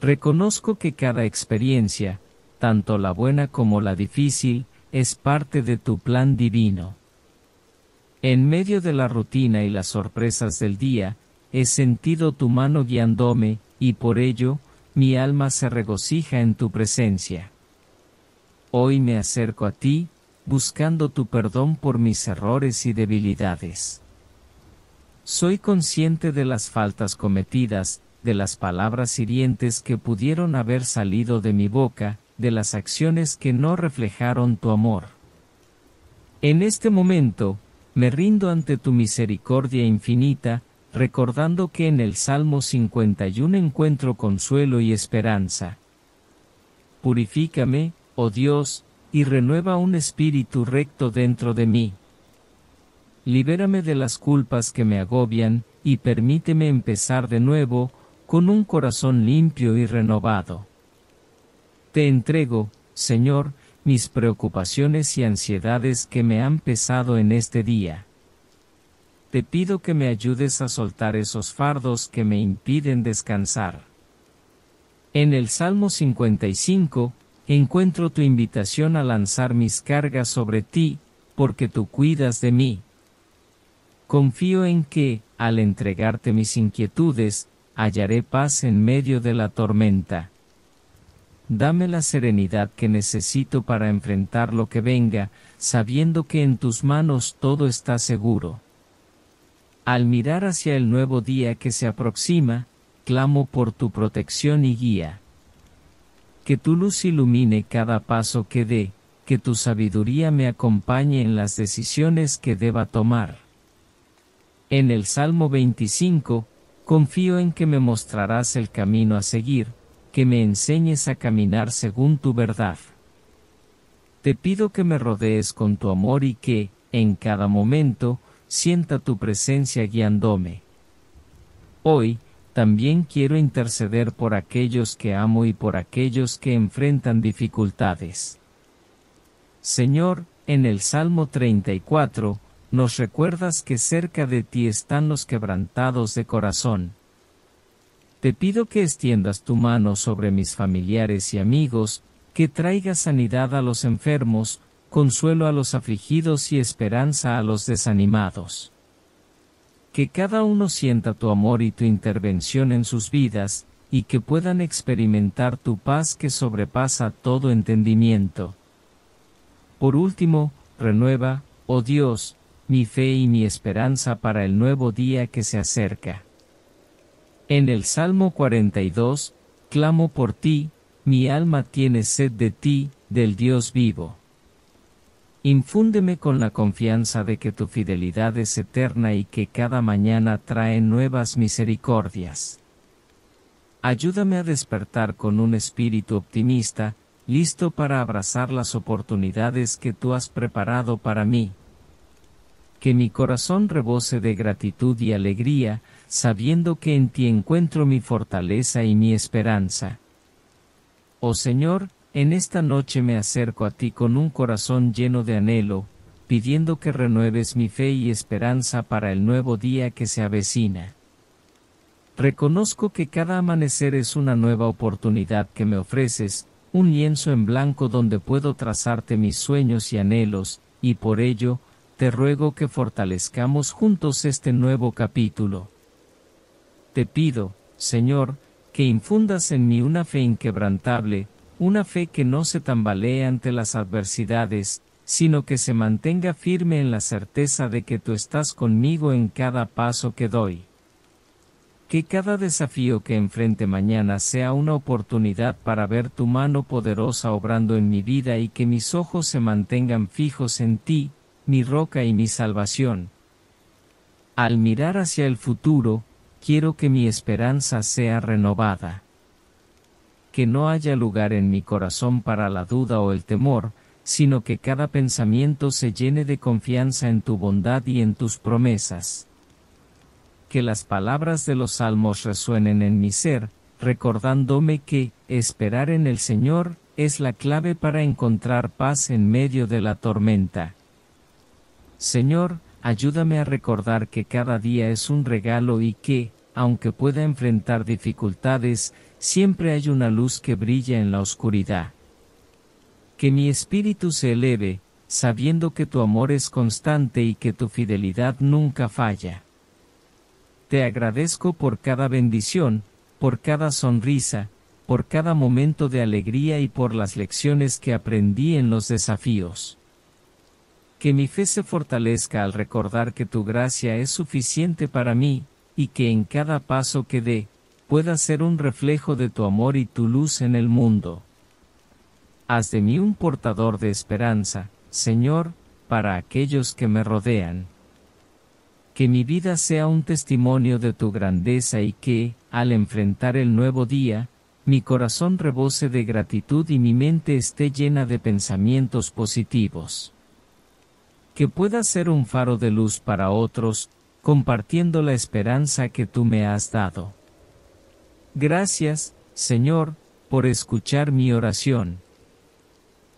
Reconozco que cada experiencia, tanto la buena como la difícil, es parte de tu plan divino. En medio de la rutina y las sorpresas del día, he sentido tu mano guiándome, y por ello, mi alma se regocija en tu presencia. Hoy me acerco a ti, buscando tu perdón por mis errores y debilidades. Soy consciente de las faltas cometidas, de las palabras hirientes que pudieron haber salido de mi boca, de las acciones que no reflejaron tu amor. En este momento, me rindo ante tu misericordia infinita, recordando que en el Salmo 51 encuentro consuelo y esperanza. Purifícame, oh Dios, y renueva un espíritu recto dentro de mí. Libérame de las culpas que me agobian, y permíteme empezar de nuevo, con un corazón limpio y renovado. Te entrego, Señor, mis preocupaciones y ansiedades que me han pesado en este día te pido que me ayudes a soltar esos fardos que me impiden descansar. En el Salmo 55, encuentro tu invitación a lanzar mis cargas sobre ti, porque tú cuidas de mí. Confío en que, al entregarte mis inquietudes, hallaré paz en medio de la tormenta. Dame la serenidad que necesito para enfrentar lo que venga, sabiendo que en tus manos todo está seguro. Al mirar hacia el nuevo día que se aproxima, clamo por tu protección y guía. Que tu luz ilumine cada paso que dé, que tu sabiduría me acompañe en las decisiones que deba tomar. En el Salmo 25, confío en que me mostrarás el camino a seguir, que me enseñes a caminar según tu verdad. Te pido que me rodees con tu amor y que, en cada momento, sienta tu presencia guiándome. Hoy, también quiero interceder por aquellos que amo y por aquellos que enfrentan dificultades. Señor, en el Salmo 34, nos recuerdas que cerca de ti están los quebrantados de corazón. Te pido que extiendas tu mano sobre mis familiares y amigos, que traiga sanidad a los enfermos, consuelo a los afligidos y esperanza a los desanimados. Que cada uno sienta tu amor y tu intervención en sus vidas, y que puedan experimentar tu paz que sobrepasa todo entendimiento. Por último, renueva, oh Dios, mi fe y mi esperanza para el nuevo día que se acerca. En el Salmo 42, clamo por ti, mi alma tiene sed de ti, del Dios vivo. Infúndeme con la confianza de que tu fidelidad es eterna y que cada mañana trae nuevas misericordias. Ayúdame a despertar con un espíritu optimista, listo para abrazar las oportunidades que tú has preparado para mí. Que mi corazón rebose de gratitud y alegría, sabiendo que en ti encuentro mi fortaleza y mi esperanza. Oh Señor, en esta noche me acerco a ti con un corazón lleno de anhelo, pidiendo que renueves mi fe y esperanza para el nuevo día que se avecina. Reconozco que cada amanecer es una nueva oportunidad que me ofreces, un lienzo en blanco donde puedo trazarte mis sueños y anhelos, y por ello, te ruego que fortalezcamos juntos este nuevo capítulo. Te pido, Señor, que infundas en mí una fe inquebrantable, una fe que no se tambalee ante las adversidades, sino que se mantenga firme en la certeza de que tú estás conmigo en cada paso que doy. Que cada desafío que enfrente mañana sea una oportunidad para ver tu mano poderosa obrando en mi vida y que mis ojos se mantengan fijos en ti, mi roca y mi salvación. Al mirar hacia el futuro, quiero que mi esperanza sea renovada que no haya lugar en mi corazón para la duda o el temor, sino que cada pensamiento se llene de confianza en tu bondad y en tus promesas. Que las palabras de los salmos resuenen en mi ser, recordándome que, esperar en el Señor, es la clave para encontrar paz en medio de la tormenta. Señor, ayúdame a recordar que cada día es un regalo y que, aunque pueda enfrentar dificultades, siempre hay una luz que brilla en la oscuridad. Que mi espíritu se eleve, sabiendo que tu amor es constante y que tu fidelidad nunca falla. Te agradezco por cada bendición, por cada sonrisa, por cada momento de alegría y por las lecciones que aprendí en los desafíos. Que mi fe se fortalezca al recordar que tu gracia es suficiente para mí, y que en cada paso que dé, pueda ser un reflejo de tu amor y tu luz en el mundo. Haz de mí un portador de esperanza, Señor, para aquellos que me rodean. Que mi vida sea un testimonio de tu grandeza y que, al enfrentar el nuevo día, mi corazón rebose de gratitud y mi mente esté llena de pensamientos positivos. Que pueda ser un faro de luz para otros, compartiendo la esperanza que tú me has dado. Gracias, Señor, por escuchar mi oración.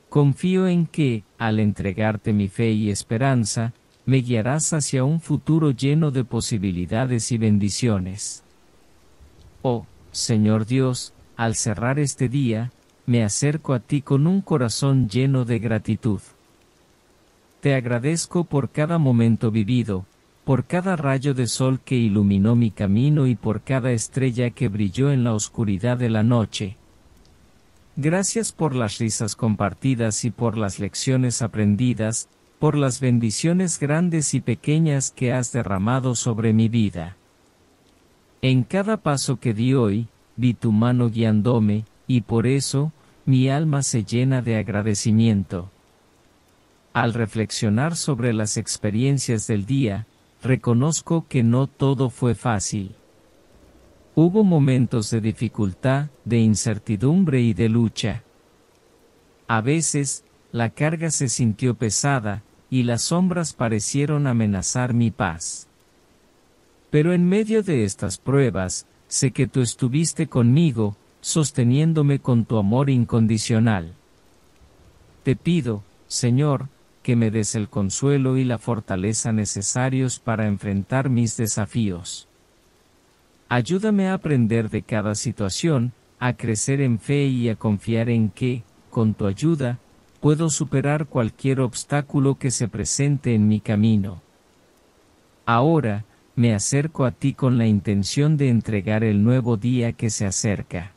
Confío en que, al entregarte mi fe y esperanza, me guiarás hacia un futuro lleno de posibilidades y bendiciones. Oh, Señor Dios, al cerrar este día, me acerco a ti con un corazón lleno de gratitud. Te agradezco por cada momento vivido, por cada rayo de sol que iluminó mi camino y por cada estrella que brilló en la oscuridad de la noche. Gracias por las risas compartidas y por las lecciones aprendidas, por las bendiciones grandes y pequeñas que has derramado sobre mi vida. En cada paso que di hoy, vi tu mano guiándome, y por eso, mi alma se llena de agradecimiento. Al reflexionar sobre las experiencias del día, reconozco que no todo fue fácil. Hubo momentos de dificultad, de incertidumbre y de lucha. A veces, la carga se sintió pesada, y las sombras parecieron amenazar mi paz. Pero en medio de estas pruebas, sé que tú estuviste conmigo, sosteniéndome con tu amor incondicional. Te pido, Señor, que me des el consuelo y la fortaleza necesarios para enfrentar mis desafíos. Ayúdame a aprender de cada situación, a crecer en fe y a confiar en que, con tu ayuda, puedo superar cualquier obstáculo que se presente en mi camino. Ahora, me acerco a ti con la intención de entregar el nuevo día que se acerca.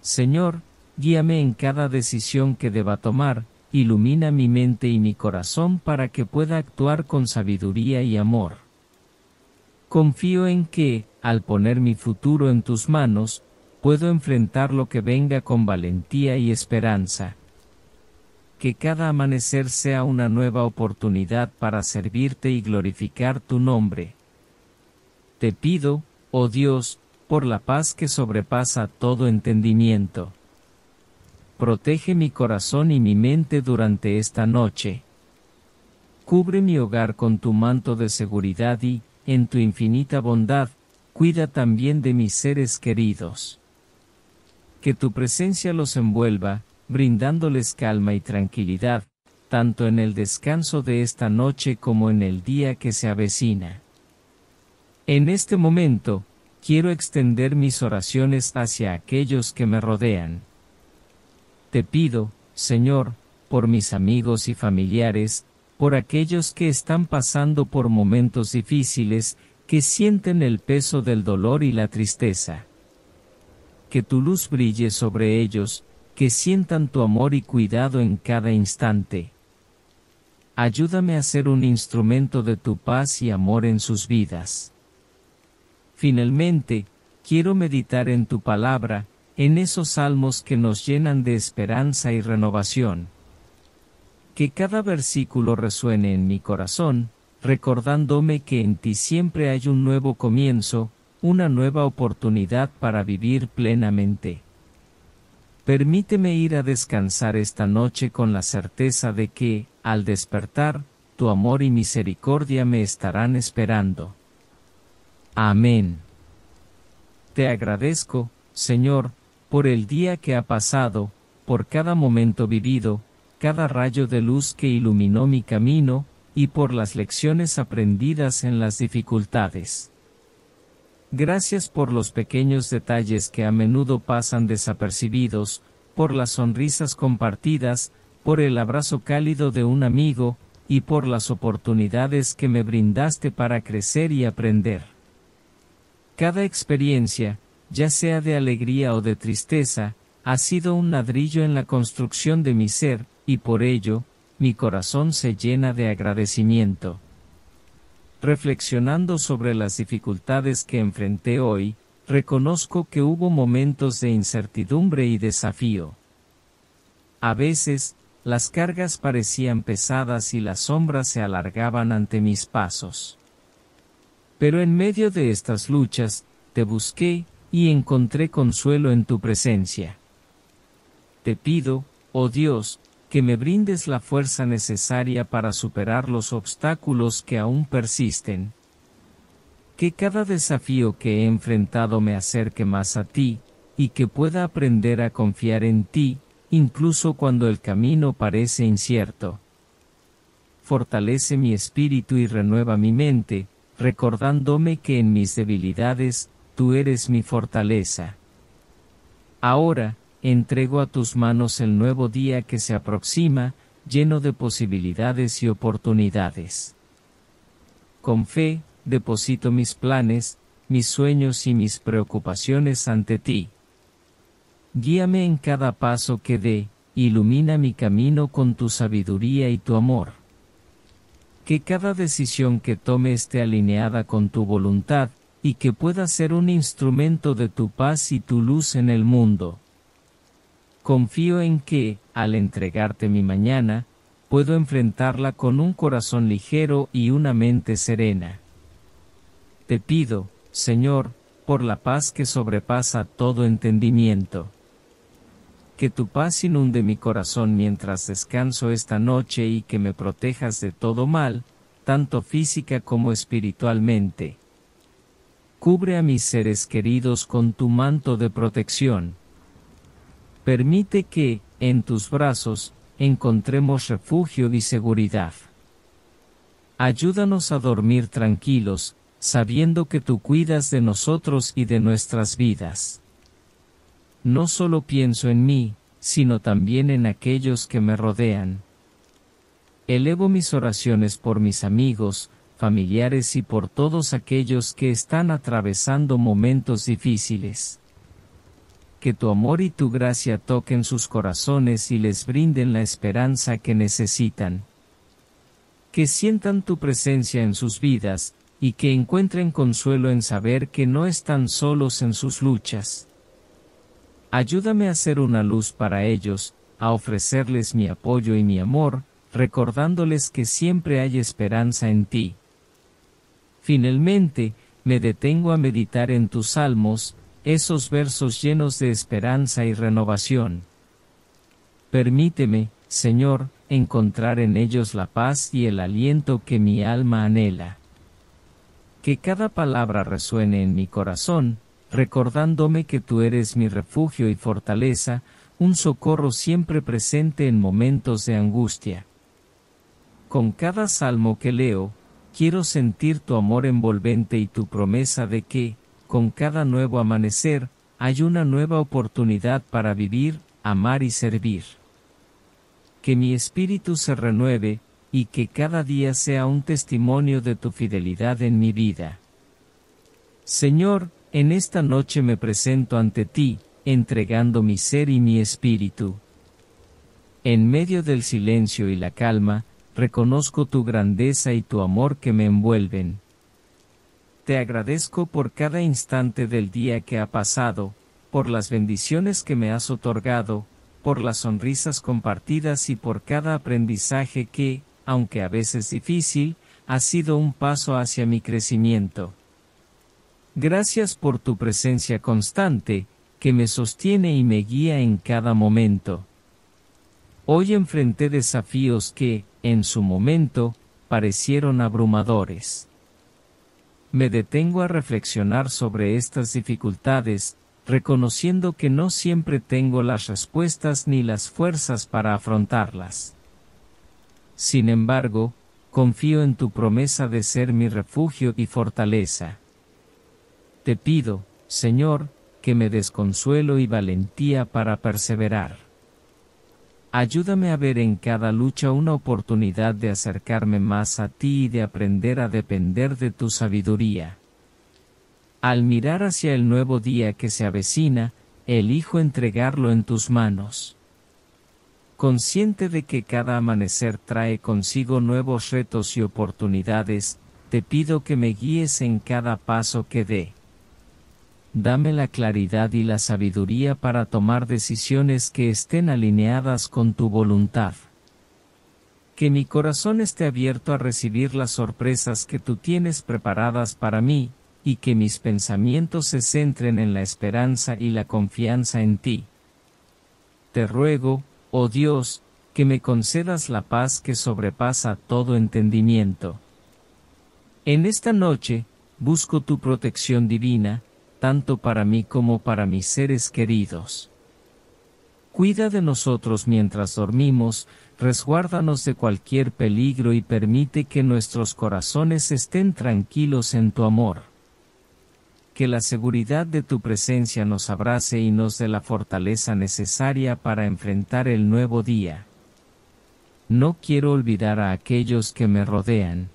Señor, guíame en cada decisión que deba tomar, ilumina mi mente y mi corazón para que pueda actuar con sabiduría y amor. Confío en que, al poner mi futuro en tus manos, puedo enfrentar lo que venga con valentía y esperanza. Que cada amanecer sea una nueva oportunidad para servirte y glorificar tu nombre. Te pido, oh Dios, por la paz que sobrepasa todo entendimiento. Protege mi corazón y mi mente durante esta noche. Cubre mi hogar con tu manto de seguridad y, en tu infinita bondad, cuida también de mis seres queridos. Que tu presencia los envuelva, brindándoles calma y tranquilidad, tanto en el descanso de esta noche como en el día que se avecina. En este momento, quiero extender mis oraciones hacia aquellos que me rodean. Te pido, Señor, por mis amigos y familiares, por aquellos que están pasando por momentos difíciles, que sienten el peso del dolor y la tristeza. Que tu luz brille sobre ellos, que sientan tu amor y cuidado en cada instante. Ayúdame a ser un instrumento de tu paz y amor en sus vidas. Finalmente, quiero meditar en tu palabra, en esos salmos que nos llenan de esperanza y renovación. Que cada versículo resuene en mi corazón, recordándome que en ti siempre hay un nuevo comienzo, una nueva oportunidad para vivir plenamente. Permíteme ir a descansar esta noche con la certeza de que, al despertar, tu amor y misericordia me estarán esperando. Amén. Te agradezco, Señor, por el día que ha pasado, por cada momento vivido, cada rayo de luz que iluminó mi camino, y por las lecciones aprendidas en las dificultades. Gracias por los pequeños detalles que a menudo pasan desapercibidos, por las sonrisas compartidas, por el abrazo cálido de un amigo, y por las oportunidades que me brindaste para crecer y aprender. Cada experiencia, ya sea de alegría o de tristeza, ha sido un ladrillo en la construcción de mi ser, y por ello, mi corazón se llena de agradecimiento. Reflexionando sobre las dificultades que enfrenté hoy, reconozco que hubo momentos de incertidumbre y desafío. A veces, las cargas parecían pesadas y las sombras se alargaban ante mis pasos. Pero en medio de estas luchas, te busqué, y encontré consuelo en tu presencia. Te pido, oh Dios, que me brindes la fuerza necesaria para superar los obstáculos que aún persisten. Que cada desafío que he enfrentado me acerque más a ti, y que pueda aprender a confiar en ti, incluso cuando el camino parece incierto. Fortalece mi espíritu y renueva mi mente, recordándome que en mis debilidades, tú eres mi fortaleza. Ahora, entrego a tus manos el nuevo día que se aproxima, lleno de posibilidades y oportunidades. Con fe, deposito mis planes, mis sueños y mis preocupaciones ante ti. Guíame en cada paso que dé, ilumina mi camino con tu sabiduría y tu amor. Que cada decisión que tome esté alineada con tu voluntad, y que pueda ser un instrumento de tu paz y tu luz en el mundo. Confío en que, al entregarte mi mañana, puedo enfrentarla con un corazón ligero y una mente serena. Te pido, Señor, por la paz que sobrepasa todo entendimiento. Que tu paz inunde mi corazón mientras descanso esta noche y que me protejas de todo mal, tanto física como espiritualmente. Cubre a mis seres queridos con tu manto de protección. Permite que, en tus brazos, encontremos refugio y seguridad. Ayúdanos a dormir tranquilos, sabiendo que tú cuidas de nosotros y de nuestras vidas. No solo pienso en mí, sino también en aquellos que me rodean. Elevo mis oraciones por mis amigos, familiares y por todos aquellos que están atravesando momentos difíciles. Que tu amor y tu gracia toquen sus corazones y les brinden la esperanza que necesitan. Que sientan tu presencia en sus vidas, y que encuentren consuelo en saber que no están solos en sus luchas. Ayúdame a ser una luz para ellos, a ofrecerles mi apoyo y mi amor, recordándoles que siempre hay esperanza en ti. Finalmente, me detengo a meditar en tus salmos, esos versos llenos de esperanza y renovación. Permíteme, Señor, encontrar en ellos la paz y el aliento que mi alma anhela. Que cada palabra resuene en mi corazón, recordándome que tú eres mi refugio y fortaleza, un socorro siempre presente en momentos de angustia. Con cada salmo que leo, Quiero sentir tu amor envolvente y tu promesa de que, con cada nuevo amanecer, hay una nueva oportunidad para vivir, amar y servir. Que mi espíritu se renueve, y que cada día sea un testimonio de tu fidelidad en mi vida. Señor, en esta noche me presento ante ti, entregando mi ser y mi espíritu. En medio del silencio y la calma, reconozco tu grandeza y tu amor que me envuelven. Te agradezco por cada instante del día que ha pasado, por las bendiciones que me has otorgado, por las sonrisas compartidas y por cada aprendizaje que, aunque a veces difícil, ha sido un paso hacia mi crecimiento. Gracias por tu presencia constante, que me sostiene y me guía en cada momento. Hoy enfrenté desafíos que, en su momento, parecieron abrumadores. Me detengo a reflexionar sobre estas dificultades, reconociendo que no siempre tengo las respuestas ni las fuerzas para afrontarlas. Sin embargo, confío en tu promesa de ser mi refugio y fortaleza. Te pido, Señor, que me des consuelo y valentía para perseverar. Ayúdame a ver en cada lucha una oportunidad de acercarme más a ti y de aprender a depender de tu sabiduría. Al mirar hacia el nuevo día que se avecina, elijo entregarlo en tus manos. Consciente de que cada amanecer trae consigo nuevos retos y oportunidades, te pido que me guíes en cada paso que dé dame la claridad y la sabiduría para tomar decisiones que estén alineadas con tu voluntad. Que mi corazón esté abierto a recibir las sorpresas que tú tienes preparadas para mí, y que mis pensamientos se centren en la esperanza y la confianza en ti. Te ruego, oh Dios, que me concedas la paz que sobrepasa todo entendimiento. En esta noche, busco tu protección divina, tanto para mí como para mis seres queridos. Cuida de nosotros mientras dormimos, resguárdanos de cualquier peligro y permite que nuestros corazones estén tranquilos en tu amor. Que la seguridad de tu presencia nos abrace y nos dé la fortaleza necesaria para enfrentar el nuevo día. No quiero olvidar a aquellos que me rodean.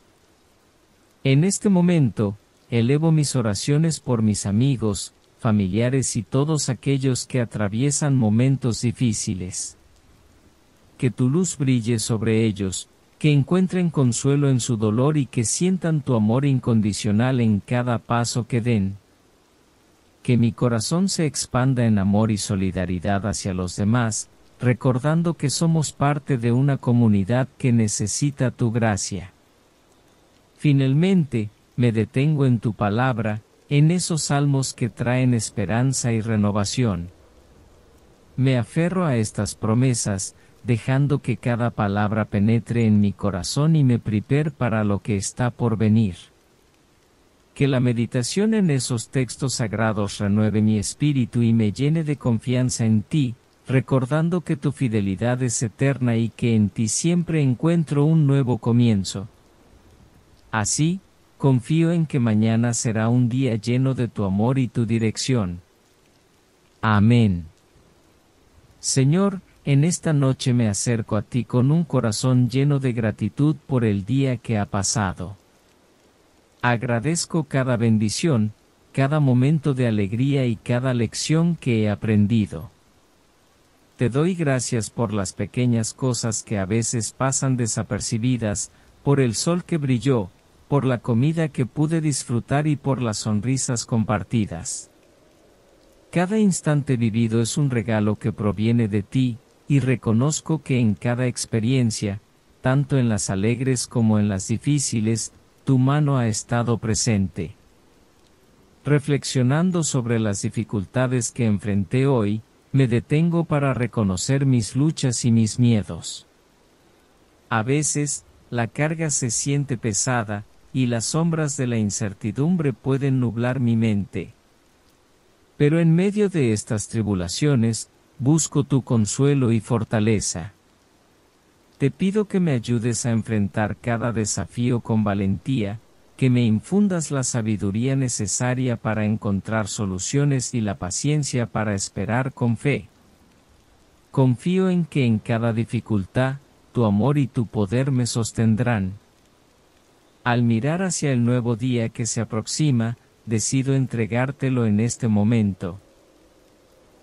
En este momento, elevo mis oraciones por mis amigos, familiares y todos aquellos que atraviesan momentos difíciles. Que tu luz brille sobre ellos, que encuentren consuelo en su dolor y que sientan tu amor incondicional en cada paso que den. Que mi corazón se expanda en amor y solidaridad hacia los demás, recordando que somos parte de una comunidad que necesita tu gracia. Finalmente, me detengo en tu palabra, en esos salmos que traen esperanza y renovación. Me aferro a estas promesas, dejando que cada palabra penetre en mi corazón y me prepare para lo que está por venir. Que la meditación en esos textos sagrados renueve mi espíritu y me llene de confianza en ti, recordando que tu fidelidad es eterna y que en ti siempre encuentro un nuevo comienzo. Así, Confío en que mañana será un día lleno de tu amor y tu dirección. Amén. Señor, en esta noche me acerco a ti con un corazón lleno de gratitud por el día que ha pasado. Agradezco cada bendición, cada momento de alegría y cada lección que he aprendido. Te doy gracias por las pequeñas cosas que a veces pasan desapercibidas, por el sol que brilló, por la comida que pude disfrutar y por las sonrisas compartidas. Cada instante vivido es un regalo que proviene de ti, y reconozco que en cada experiencia, tanto en las alegres como en las difíciles, tu mano ha estado presente. Reflexionando sobre las dificultades que enfrenté hoy, me detengo para reconocer mis luchas y mis miedos. A veces, la carga se siente pesada, y las sombras de la incertidumbre pueden nublar mi mente. Pero en medio de estas tribulaciones, busco tu consuelo y fortaleza. Te pido que me ayudes a enfrentar cada desafío con valentía, que me infundas la sabiduría necesaria para encontrar soluciones y la paciencia para esperar con fe. Confío en que en cada dificultad, tu amor y tu poder me sostendrán. Al mirar hacia el nuevo día que se aproxima, decido entregártelo en este momento.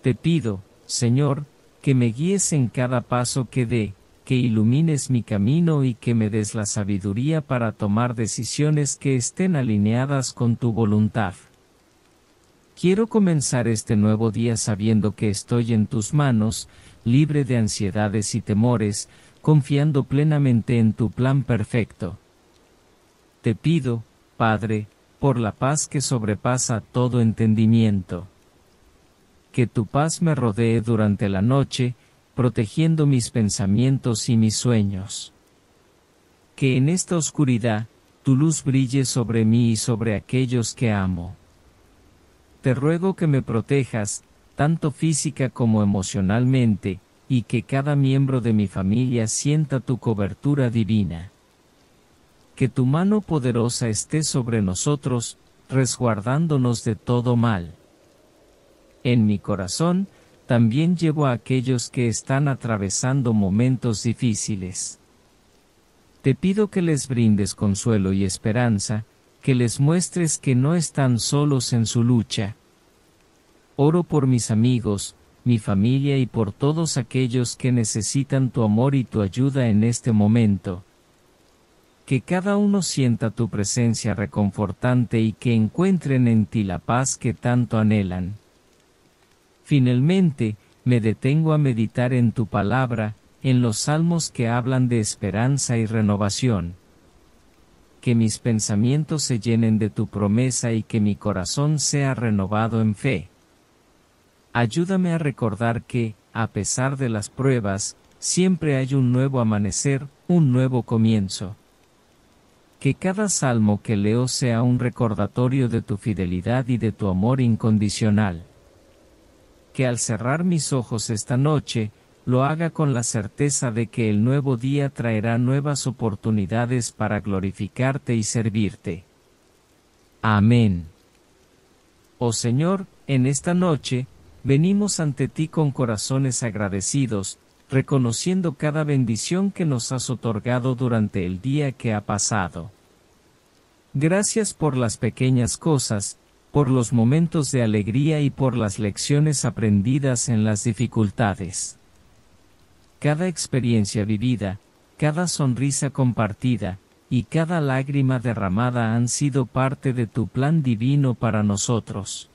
Te pido, Señor, que me guíes en cada paso que dé, que ilumines mi camino y que me des la sabiduría para tomar decisiones que estén alineadas con tu voluntad. Quiero comenzar este nuevo día sabiendo que estoy en tus manos, libre de ansiedades y temores, confiando plenamente en tu plan perfecto. Te pido, Padre, por la paz que sobrepasa todo entendimiento. Que tu paz me rodee durante la noche, protegiendo mis pensamientos y mis sueños. Que en esta oscuridad, tu luz brille sobre mí y sobre aquellos que amo. Te ruego que me protejas, tanto física como emocionalmente, y que cada miembro de mi familia sienta tu cobertura divina que tu mano poderosa esté sobre nosotros, resguardándonos de todo mal. En mi corazón, también llevo a aquellos que están atravesando momentos difíciles. Te pido que les brindes consuelo y esperanza, que les muestres que no están solos en su lucha. Oro por mis amigos, mi familia y por todos aquellos que necesitan tu amor y tu ayuda en este momento que cada uno sienta tu presencia reconfortante y que encuentren en ti la paz que tanto anhelan. Finalmente, me detengo a meditar en tu palabra, en los salmos que hablan de esperanza y renovación. Que mis pensamientos se llenen de tu promesa y que mi corazón sea renovado en fe. Ayúdame a recordar que, a pesar de las pruebas, siempre hay un nuevo amanecer, un nuevo comienzo que cada salmo que leo sea un recordatorio de tu fidelidad y de tu amor incondicional. Que al cerrar mis ojos esta noche, lo haga con la certeza de que el nuevo día traerá nuevas oportunidades para glorificarte y servirte. Amén. Oh Señor, en esta noche, venimos ante ti con corazones agradecidos, reconociendo cada bendición que nos has otorgado durante el día que ha pasado. Gracias por las pequeñas cosas, por los momentos de alegría y por las lecciones aprendidas en las dificultades. Cada experiencia vivida, cada sonrisa compartida, y cada lágrima derramada han sido parte de tu plan divino para nosotros.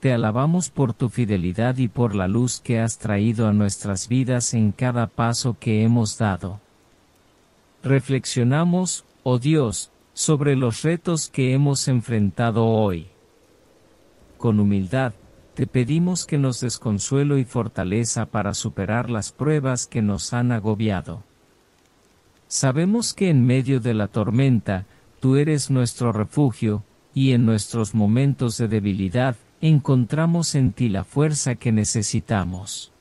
Te alabamos por tu fidelidad y por la luz que has traído a nuestras vidas en cada paso que hemos dado. Reflexionamos, oh Dios, sobre los retos que hemos enfrentado hoy. Con humildad, te pedimos que nos des consuelo y fortaleza para superar las pruebas que nos han agobiado. Sabemos que en medio de la tormenta, tú eres nuestro refugio, y en nuestros momentos de debilidad, encontramos en ti la fuerza que necesitamos.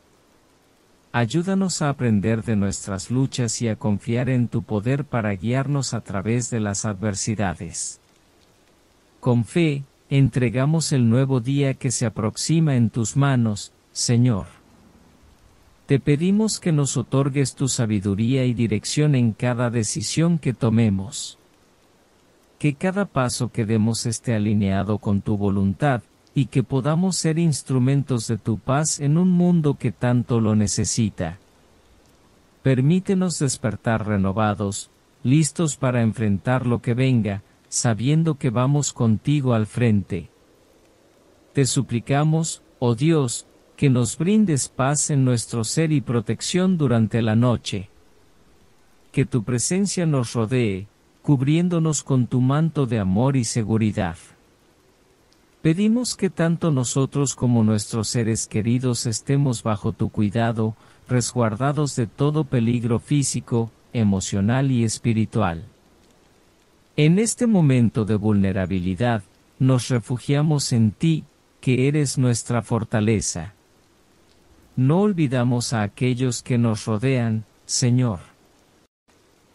Ayúdanos a aprender de nuestras luchas y a confiar en tu poder para guiarnos a través de las adversidades. Con fe, entregamos el nuevo día que se aproxima en tus manos, Señor. Te pedimos que nos otorgues tu sabiduría y dirección en cada decisión que tomemos. Que cada paso que demos esté alineado con tu voluntad, y que podamos ser instrumentos de tu paz en un mundo que tanto lo necesita. Permítenos despertar renovados, listos para enfrentar lo que venga, sabiendo que vamos contigo al frente. Te suplicamos, oh Dios, que nos brindes paz en nuestro ser y protección durante la noche. Que tu presencia nos rodee, cubriéndonos con tu manto de amor y seguridad. Pedimos que tanto nosotros como nuestros seres queridos estemos bajo tu cuidado, resguardados de todo peligro físico, emocional y espiritual. En este momento de vulnerabilidad, nos refugiamos en ti, que eres nuestra fortaleza. No olvidamos a aquellos que nos rodean, Señor.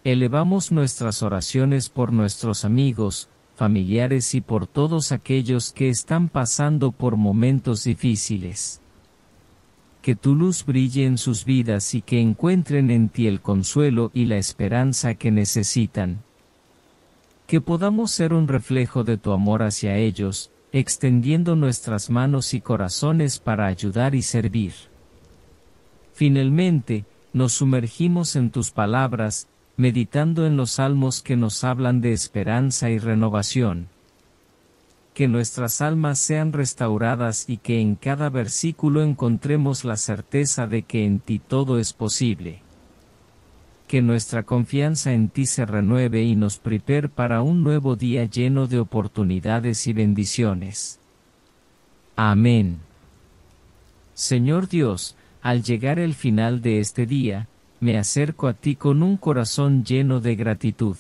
Elevamos nuestras oraciones por nuestros amigos, familiares y por todos aquellos que están pasando por momentos difíciles. Que tu luz brille en sus vidas y que encuentren en ti el consuelo y la esperanza que necesitan. Que podamos ser un reflejo de tu amor hacia ellos, extendiendo nuestras manos y corazones para ayudar y servir. Finalmente, nos sumergimos en tus palabras, meditando en los salmos que nos hablan de esperanza y renovación. Que nuestras almas sean restauradas y que en cada versículo encontremos la certeza de que en ti todo es posible. Que nuestra confianza en ti se renueve y nos prepare para un nuevo día lleno de oportunidades y bendiciones. Amén. Señor Dios, al llegar el final de este día, me acerco a ti con un corazón lleno de gratitud.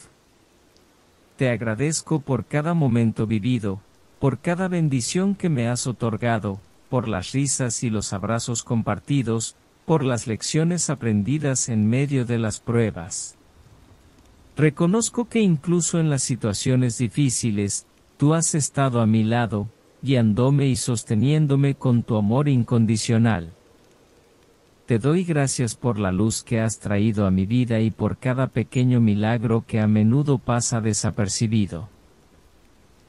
Te agradezco por cada momento vivido, por cada bendición que me has otorgado, por las risas y los abrazos compartidos, por las lecciones aprendidas en medio de las pruebas. Reconozco que incluso en las situaciones difíciles, tú has estado a mi lado, guiándome y sosteniéndome con tu amor incondicional. Te doy gracias por la luz que has traído a mi vida y por cada pequeño milagro que a menudo pasa desapercibido.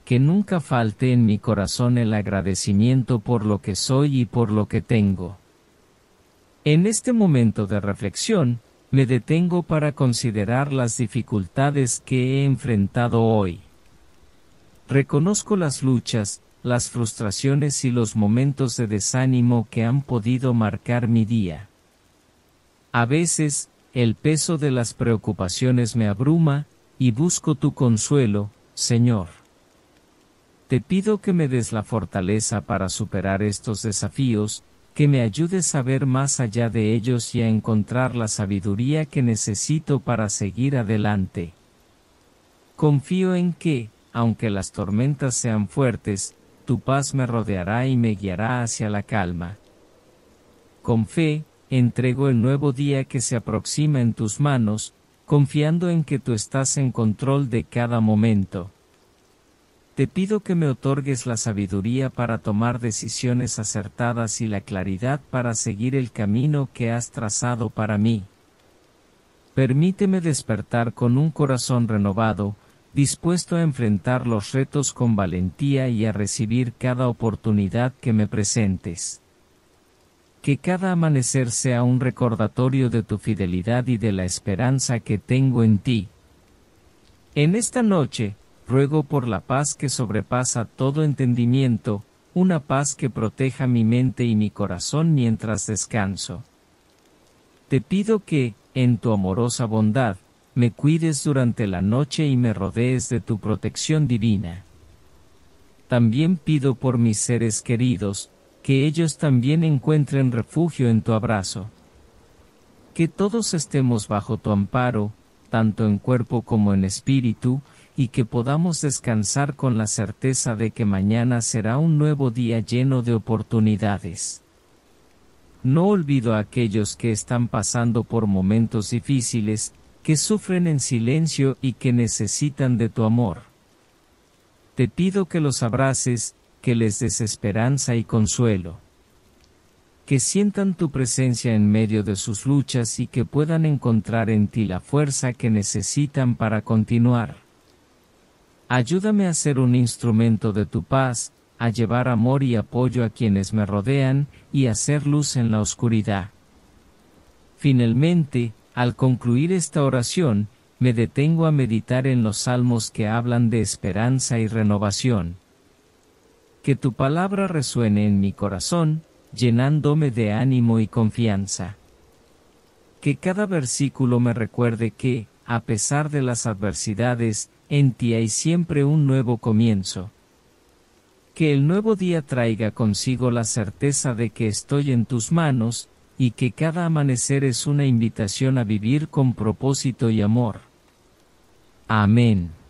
Que nunca falte en mi corazón el agradecimiento por lo que soy y por lo que tengo. En este momento de reflexión, me detengo para considerar las dificultades que he enfrentado hoy. Reconozco las luchas, las frustraciones y los momentos de desánimo que han podido marcar mi día. A veces, el peso de las preocupaciones me abruma, y busco tu consuelo, Señor. Te pido que me des la fortaleza para superar estos desafíos, que me ayudes a ver más allá de ellos y a encontrar la sabiduría que necesito para seguir adelante. Confío en que, aunque las tormentas sean fuertes, tu paz me rodeará y me guiará hacia la calma. Con fe, entrego el nuevo día que se aproxima en tus manos, confiando en que tú estás en control de cada momento. Te pido que me otorgues la sabiduría para tomar decisiones acertadas y la claridad para seguir el camino que has trazado para mí. Permíteme despertar con un corazón renovado, dispuesto a enfrentar los retos con valentía y a recibir cada oportunidad que me presentes. Que cada amanecer sea un recordatorio de tu fidelidad y de la esperanza que tengo en ti. En esta noche, ruego por la paz que sobrepasa todo entendimiento, una paz que proteja mi mente y mi corazón mientras descanso. Te pido que, en tu amorosa bondad, me cuides durante la noche y me rodees de tu protección divina. También pido por mis seres queridos, que ellos también encuentren refugio en tu abrazo. Que todos estemos bajo tu amparo, tanto en cuerpo como en espíritu, y que podamos descansar con la certeza de que mañana será un nuevo día lleno de oportunidades. No olvido a aquellos que están pasando por momentos difíciles, que sufren en silencio y que necesitan de tu amor. Te pido que los abraces, que les des esperanza y consuelo. Que sientan tu presencia en medio de sus luchas y que puedan encontrar en ti la fuerza que necesitan para continuar. Ayúdame a ser un instrumento de tu paz, a llevar amor y apoyo a quienes me rodean, y a hacer luz en la oscuridad. Finalmente, al concluir esta oración, me detengo a meditar en los salmos que hablan de esperanza y renovación que tu palabra resuene en mi corazón, llenándome de ánimo y confianza. Que cada versículo me recuerde que, a pesar de las adversidades, en ti hay siempre un nuevo comienzo. Que el nuevo día traiga consigo la certeza de que estoy en tus manos, y que cada amanecer es una invitación a vivir con propósito y amor. Amén.